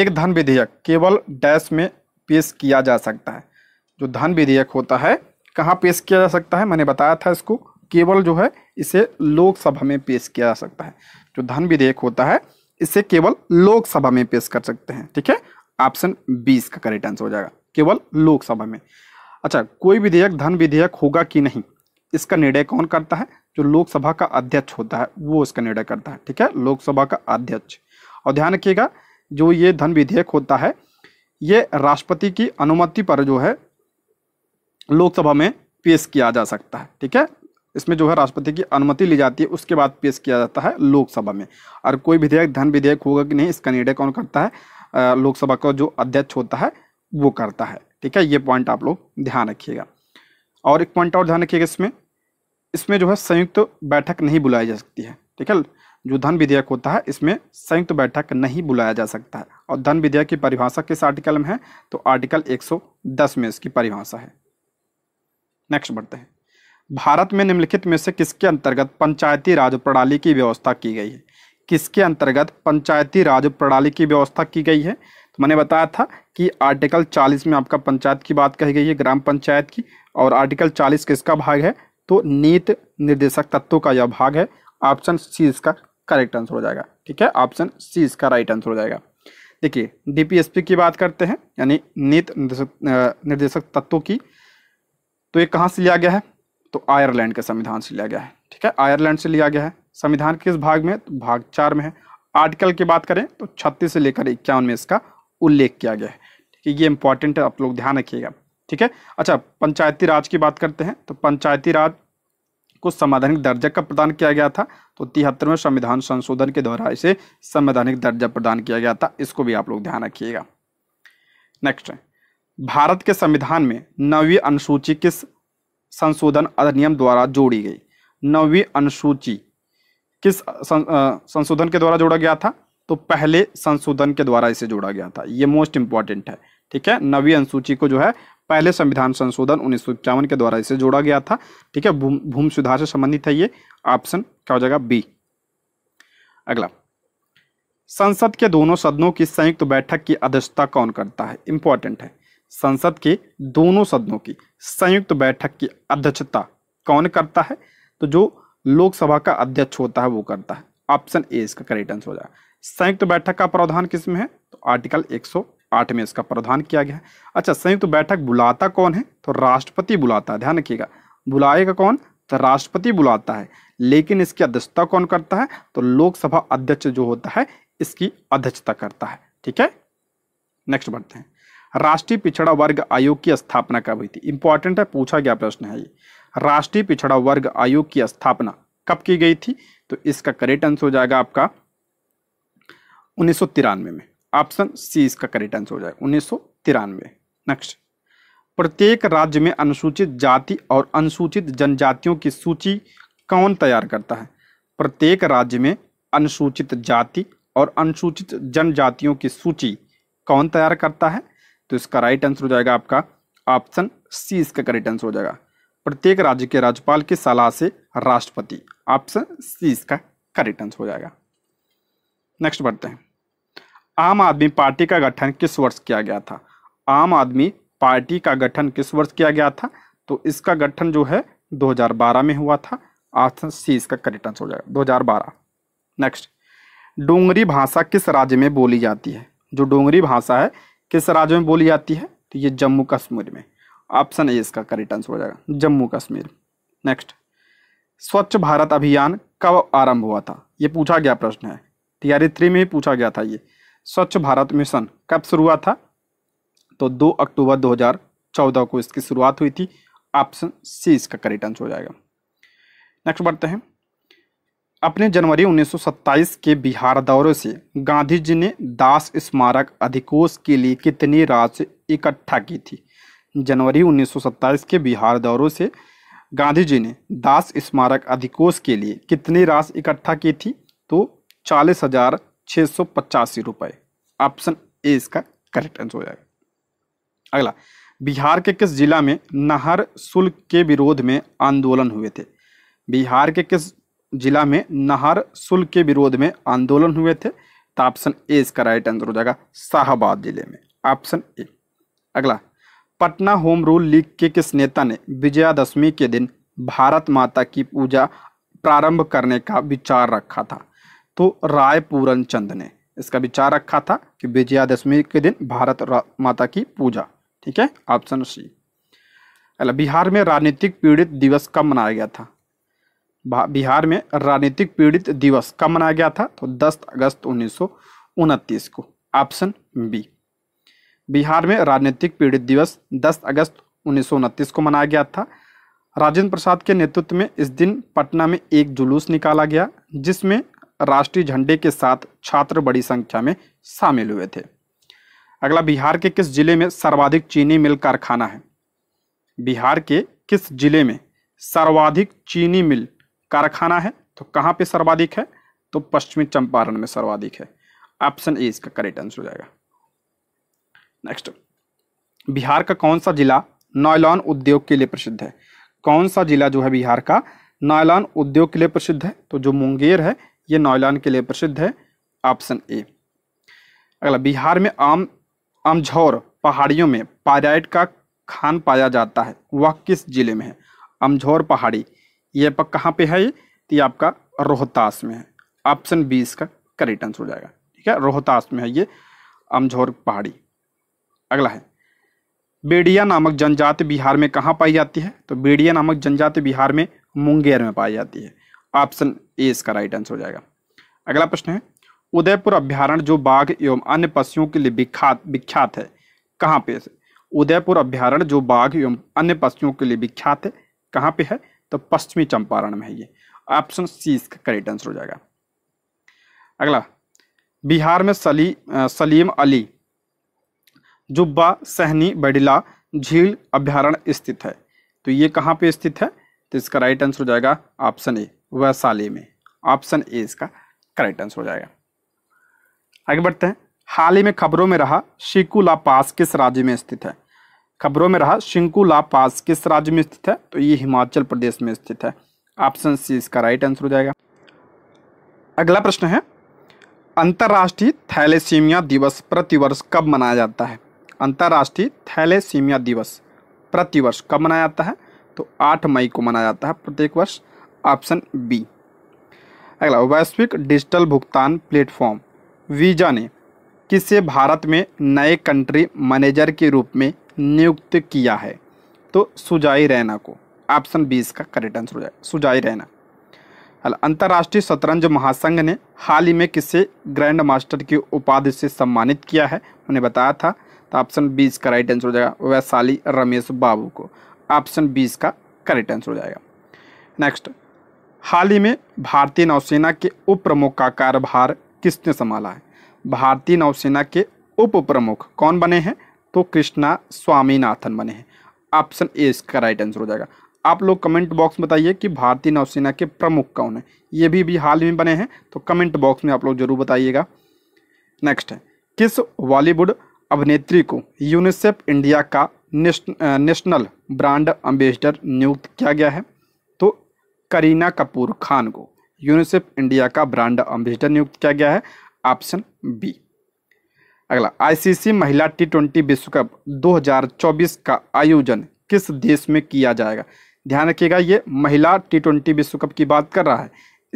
एक धन विधेयक केवल डैश में पेश किया जा सकता है जो धन विधेयक होता है कहाँ पेश किया जा सकता है मैंने बताया था इसको केवल जो है इसे लोकसभा में पेश किया जा सकता है जो धन विधेयक होता है इसे केवल लोकसभा में पेश कर सकते हैं ठीक है ऑप्शन बीस का करेक्ट आंसर हो जाएगा केवल लोकसभा में अच्छा कोई विधेयक धन विधेयक होगा कि नहीं इसका निर्णय कौन करता है जो लोकसभा का अध्यक्ष होता है वो इसका निर्णय करता है ठीक है लोकसभा का अध्यक्ष और ध्यान रखिएगा जो ये धन विधेयक होता है ये राष्ट्रपति की अनुमति पर जो है लोकसभा में पेश किया जा सकता है ठीक है इसमें जो है राष्ट्रपति की अनुमति ली जाती है उसके बाद पेश किया जाता है लोकसभा में और कोई विधेयक धन विधेयक होगा कि नहीं इसका निर्णय कौन करता है लोकसभा का जो अध्यक्ष होता है वो करता है ठीक है ये पॉइंट आप लोग ध्यान रखिएगा और एक पॉइंट और ध्यान रखिएगा इसमें इसमें जो है संयुक्त तो बैठक नहीं बुलाई जा सकती है ठीक है जो धन विधेयक होता है इसमें संयुक्त तो बैठक नहीं बुलाया जा सकता है और धन विधेयक की परिभाषा किस आर्टिकल में है तो आर्टिकल 110 में इसकी परिभाषा है नेक्स्ट बढ़ते हैं भारत में निम्नलिखित में से किसके अंतर्गत पंचायती राज प्रणाली की व्यवस्था की गई है किसके अंतर्गत पंचायती राज प्रणाली की व्यवस्था की गई है तो मैंने बताया था कि आर्टिकल 40 में आपका पंचायत की बात कही गई है ग्राम पंचायत की और आर्टिकल 40 किसका भाग है तो नीत निर्देशक तत्व का यह भाग है ऑप्शन सी इसका करेक्ट आंसर हो जाएगा ठीक है ऑप्शन सी इसका राइट आंसर हो जाएगा देखिए डी की बात करते हैं यानी नीत निर्देशक तत्व की तो ये कहाँ से लिया गया है तो आयरलैंड के संविधान से लिया गया है ठीक है आयरलैंड से लिया गया है संविधान किस भाग में तो भाग चार में है आर्टिकल की बात करें तो छत्तीस से लेकर इक्यावन में इसका उल्लेख किया गया है ठीक है ये इंपॉर्टेंट है आप लोग ध्यान रखिएगा ठीक है अच्छा पंचायती राज की बात करते हैं तो पंचायती राज को संवैधानिक दर्जा कब प्रदान किया गया था तो तिहत्तर में संविधान संशोधन के द्वारा इसे संवैधानिक दर्जा प्रदान किया गया था इसको भी आप लोग ध्यान रखिएगा नेक्स्ट है भारत के संविधान में नवी अनुसूची किस संशोधन अधिनियम द्वारा जोड़ी गई नवी अनुसूची किस संशोधन के द्वारा जोड़ा गया था तो पहले संशोधन के द्वारा इसे जोड़ा गया था ये मोस्ट इंपॉर्टेंट है ठीक है नवी अनुसूची को जो है पहले संविधान संशोधन उन्नीस के द्वारा इसे जोड़ा गया था ठीक है भूमि सुधार से संबंधित है ये ऑप्शन क्या हो जाएगा बी अगला संसद के दोनों सदनों की संयुक्त बैठक की अध्यक्षता कौन करता है इंपॉर्टेंट है संसद के दोनों सदनों की संयुक्त बैठक की अध्यक्षता कौन करता है तो जो लोकसभा का अध्यक्ष होता है वो करता है ऑप्शन ए इसका करेक्ट आंसर हो जाएगा संयुक्त बैठक का प्रावधान किसमें है तो आर्टिकल 108 में इसका प्रावधान किया गया है अच्छा संयुक्त बैठक बुलाता कौन है तो राष्ट्रपति बुलाता है ध्यान रखिएगा बुलाएगा कौन तो राष्ट्रपति बुलाता है लेकिन इसकी अध्यक्षता कौन करता है तो लोकसभा अध्यक्ष जो होता है इसकी अध्यक्षता करता है ठीक है नेक्स्ट बढ़ते हैं राष्ट्रीय पिछड़ा वर्ग आयोग की स्थापना कब हुई थी इंपॉर्टेंट है पूछा गया प्रश्न है ये राष्ट्रीय पिछड़ा वर्ग आयोग की स्थापना कब की गई थी तो इसका करेक्ट आंसर हो जाएगा आपका उन्नीस में ऑप्शन सी इसका करेक्ट आंसर हो जाएगा उन्नीस नेक्स्ट प्रत्येक राज्य में अनुसूचित जाति और अनुसूचित जनजातियों की सूची कौन तैयार करता है प्रत्येक राज्य में अनुसूचित जाति और अनुसूचित जनजातियों की सूची कौन तैयार करता है तो इसका राइट आंसर हो जाएगा आपका ऑप्शन सी इसका करेक्ट आंसर हो जाएगा प्रत्येक राज्य के राज्यपाल की सलाह से राष्ट्रपति ऑप्शन सी इसका करेक्ट आंसर हो जाएगा नेक्स्ट बढ़ते हैं आम आदमी पार्टी का गठन किस वर्ष किया गया था आम आदमी पार्टी का गठन किस वर्ष किया गया था तो इसका गठन जो है 2012 में हुआ था ऑप्शन सी इसका करेक्ट आंसर हो जाएगा 2012 नेक्स्ट डोंगरी भाषा किस राज्य में बोली जाती है जो डोंगरी भाषा है किस राज्य में बोली जाती है तो ये जम्मू कश्मीर में ऑप्शन ए इसका करेक्ट आंसर हो जाएगा जम्मू कश्मीर नेक्स्ट स्वच्छ भारत अभियान कब आरंभ हुआ था ये पूछा गया प्रश्न है तैयारी थ्री में ही पूछा गया था ये स्वच्छ भारत मिशन कब शुरू हुआ था तो 2 अक्टूबर 2014 को इसकी शुरुआत हुई थी ऑप्शन सी इसका करेक्ट आंसर हो जाएगा नेक्स्ट बढ़ते हैं अपने जनवरी 1927 के बिहार दौरे से गांधी जी ने दास स्मारक अधिकोष के लिए कितनी राशि इकट्ठा की थी जनवरी 1927 के बिहार दौरे से गांधी जी ने दास स्मारक अधिकोष के लिए कितनी राशि इकट्ठा की थी तो चालीस हजार छः सौ पचासी रुपये ऑप्शन ए इसका करेक्ट आंसर हो जाएगा अगला बिहार के किस जिला में नहर शुल्क के विरोध में आंदोलन हुए थे बिहार के किस जिला में नहर शुल्क के विरोध में आंदोलन हुए थे तो ऑप्शन ए इसका राइट आंसर हो जाएगा शाहबाद जिले में ऑप्शन ए अगला पटना होम रूल लीग के किस नेता ने विजयादशमी के दिन भारत माता की पूजा प्रारंभ करने का विचार रखा था तो राय पूरन चंद ने इसका विचार रखा था कि विजयादशमी के दिन भारत माता की पूजा ठीक है ऑप्शन सी अगला बिहार में राजनीतिक पीड़ित दिवस कब मनाया गया था बिहार में राजनीतिक पीड़ित दिवस कब मनाया गया था तो 10 अगस्त उन्नीस को ऑप्शन बी बिहार में राजनीतिक पीड़ित दिवस 10 अगस्त उन्नीस को मनाया गया था राजेंद्र प्रसाद के नेतृत्व में इस दिन पटना में एक जुलूस निकाला गया जिसमें राष्ट्रीय झंडे के साथ छात्र बड़ी संख्या में शामिल हुए थे अगला बिहार के किस जिले में सर्वाधिक चीनी मिल कारखाना है बिहार के किस जिले में सर्वाधिक चीनी मिल कारखाना है तो कहाँ पे सर्वाधिक है तो पश्चिमी चंपारण में सर्वाधिक है ऑप्शन ए इसका करेक्ट आंसर हो जाएगा नेक्स्ट बिहार का कौन सा जिला नॉयलॉन उद्योग के लिए प्रसिद्ध है कौन सा जिला जो है बिहार का नॉयलॉन उद्योग के लिए प्रसिद्ध है तो जो मुंगेर है ये नॉयलॉन के लिए प्रसिद्ध है ऑप्शन ए अगला बिहार में आम अमझौर पहाड़ियों में पायराइट का खान पाया जाता है वह किस जिले में है अमझौर पहाड़ी ये आपका कहाँ पे है ये तो ये आपका रोहतास में है ऑप्शन बी इसका करेक्ट आंसर हो जाएगा ठीक है रोहतास में है ये अमझोर पहाड़ी अगला है बेडिया नामक जनजाति बिहार में कहाँ पाई जाती है तो बेडिया नामक जनजाति बिहार में मुंगेर में पाई जाती है ऑप्शन ए इसका राइट आंसर हो जाएगा अगला प्रश्न है उदयपुर अभ्यारण्य जो बाघ एवं अन्य पशुओं के लिए विख्यात विख्यात है कहाँ पे है उदयपुर अभ्यारण्य जो बाघ एवं अन्य पशुओं के लिए विख्यात है कहाँ पे है तो पश्चिमी चंपारण में है ये ऑप्शन सी इसका करेक्ट आंसर हो जाएगा अगला बिहार में सली सलीम अली जुब्बा सहनी बडिला झील अभ्यारण्य स्थित है तो ये कहाँ पे स्थित है तो इसका राइट आंसर हो जाएगा ऑप्शन ए वैशाली में ऑप्शन ए इसका करेक्ट आंसर हो जाएगा आगे बढ़ते हैं हाल ही में खबरों में रहा शिकुला पास किस राज्य में स्थित है खबरों में रहा शिंकुला पास किस राज्य में स्थित है तो ये हिमाचल प्रदेश में स्थित है ऑप्शन सी इसका राइट आंसर हो जाएगा अगला प्रश्न है अंतर्राष्ट्रीय थैलेसीमिया दिवस प्रतिवर्ष कब मनाया जाता है अंतर्राष्ट्रीय थैलेसीमिया दिवस प्रतिवर्ष कब मनाया जाता है तो 8 मई को मनाया जाता है प्रत्येक वर्ष ऑप्शन बी अगला वैश्विक डिजिटल भुगतान प्लेटफॉर्म वीजा ने किसे भारत में नए कंट्री मैनेजर के रूप में नियुक्त किया है तो सुजाई रैना को ऑप्शन बीस का करेक्ट आंसर हो जाए सुजाई रैना अंतर्राष्ट्रीय शतरंज महासंघ ने हाल ही में किसे ग्रैंड मास्टर की उपाधि से सम्मानित किया है उन्हें बताया था तो ऑप्शन बीस का राइट आंसर हो जाएगा वैशाली रमेश बाबू को ऑप्शन बीस का करेक्ट आंसर हो जाएगा नेक्स्ट हाल ही में भारतीय नौसेना के उप प्रमुख का कार्यभार किसने संभाला है भारतीय नौसेना के उप प्रमुख कौन बने हैं तो कृष्णा स्वामीनाथन बने हैं ऑप्शन ए इसका राइट आंसर हो जाएगा आप लोग कमेंट बॉक्स में बताइए कि भारतीय नौसेना के प्रमुख कौन है ये भी अभी हाल में बने हैं तो कमेंट बॉक्स में आप लोग जरूर बताइएगा नेक्स्ट है किस बॉलीवुड अभिनेत्री को यूनिसेफ इंडिया का नेशनल ब्रांड अम्बेसडर नियुक्त किया गया है तो करीना कपूर खान को यूनिसेफ इंडिया का ब्रांड अम्बेसडर नियुक्त किया गया है ऑप्शन बी अगला आईसीसी महिला टी ट्वेंटी विश्व कप 2024 का आयोजन किस देश में किया जाएगा ध्यान रखिएगा ये महिला टी ट्वेंटी विश्व कप की बात कर रहा है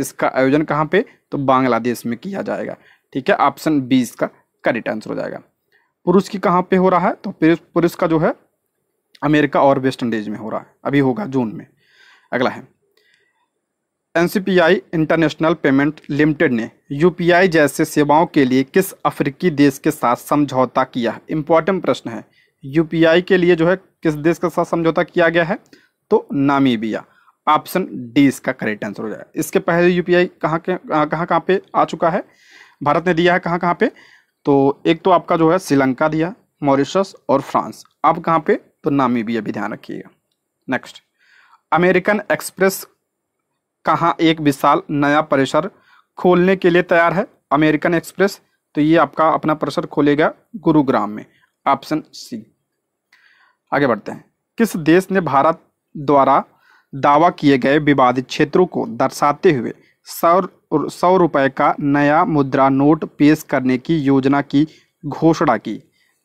इसका आयोजन कहाँ पे तो बांग्लादेश में किया जाएगा ठीक है ऑप्शन बी इसका करेक्ट आंसर हो जाएगा पुरुष की कहाँ पे हो रहा है तो पुरुष का जो है अमेरिका और वेस्ट इंडीज में हो रहा है अभी होगा जून में अगला है एनसीपीआई इंटरनेशनल पेमेंट लिमिटेड ने यूपीआई जैसे सेवाओं के लिए किस अफ्रीकी देश के साथ समझौता किया है इम्पॉर्टेंट प्रश्न है यूपीआई के लिए जो है किस देश के साथ समझौता किया गया है तो नामीबिया ऑप्शन डी इसका करेक्ट आंसर हो जाएगा इसके पहले यूपीआई कहाँ के कहाँ कहाँ पे आ चुका है भारत ने दिया है कहाँ कहाँ पे तो एक तो आपका जो है श्रीलंका दिया मॉरिशस और फ्रांस अब कहाँ पे तो नामीबिया भी ध्यान रखिएगा नेक्स्ट अमेरिकन एक्सप्रेस कहाँ एक विशाल नया परिसर खोलने के लिए तैयार है अमेरिकन एक्सप्रेस तो ये आपका अपना परिसर खोलेगा गुरुग्राम में ऑप्शन सी आगे बढ़ते हैं किस देश ने भारत द्वारा दावा किए गए विवादित क्षेत्रों को दर्शाते हुए सौ सौ रुपये का नया मुद्रा नोट पेश करने की योजना की घोषणा की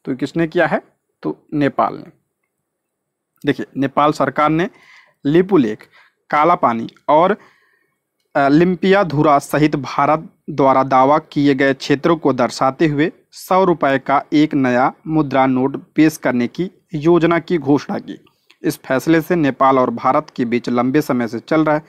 तो किसने किया है तो नेपाल ने देखिए नेपाल सरकार ने लिपुलेख काला पानी और लिम्पिया धुरा सहित भारत द्वारा दावा किए गए क्षेत्रों को दर्शाते हुए सौ रुपये का एक नया मुद्रा नोट पेश करने की योजना की घोषणा की इस फैसले से नेपाल और भारत के बीच लंबे समय से चल रहे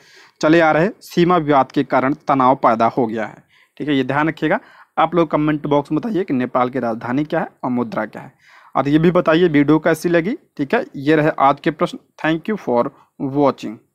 चले आ रहे सीमा विवाद के कारण तनाव पैदा हो गया है ठीक है ये ध्यान रखिएगा आप लोग कमेंट बॉक्स में बताइए कि नेपाल की राजधानी क्या है और मुद्रा क्या है और ये भी बताइए वीडियो कैसी लगी ठीक है ये रहे आज के प्रश्न थैंक यू फॉर वॉचिंग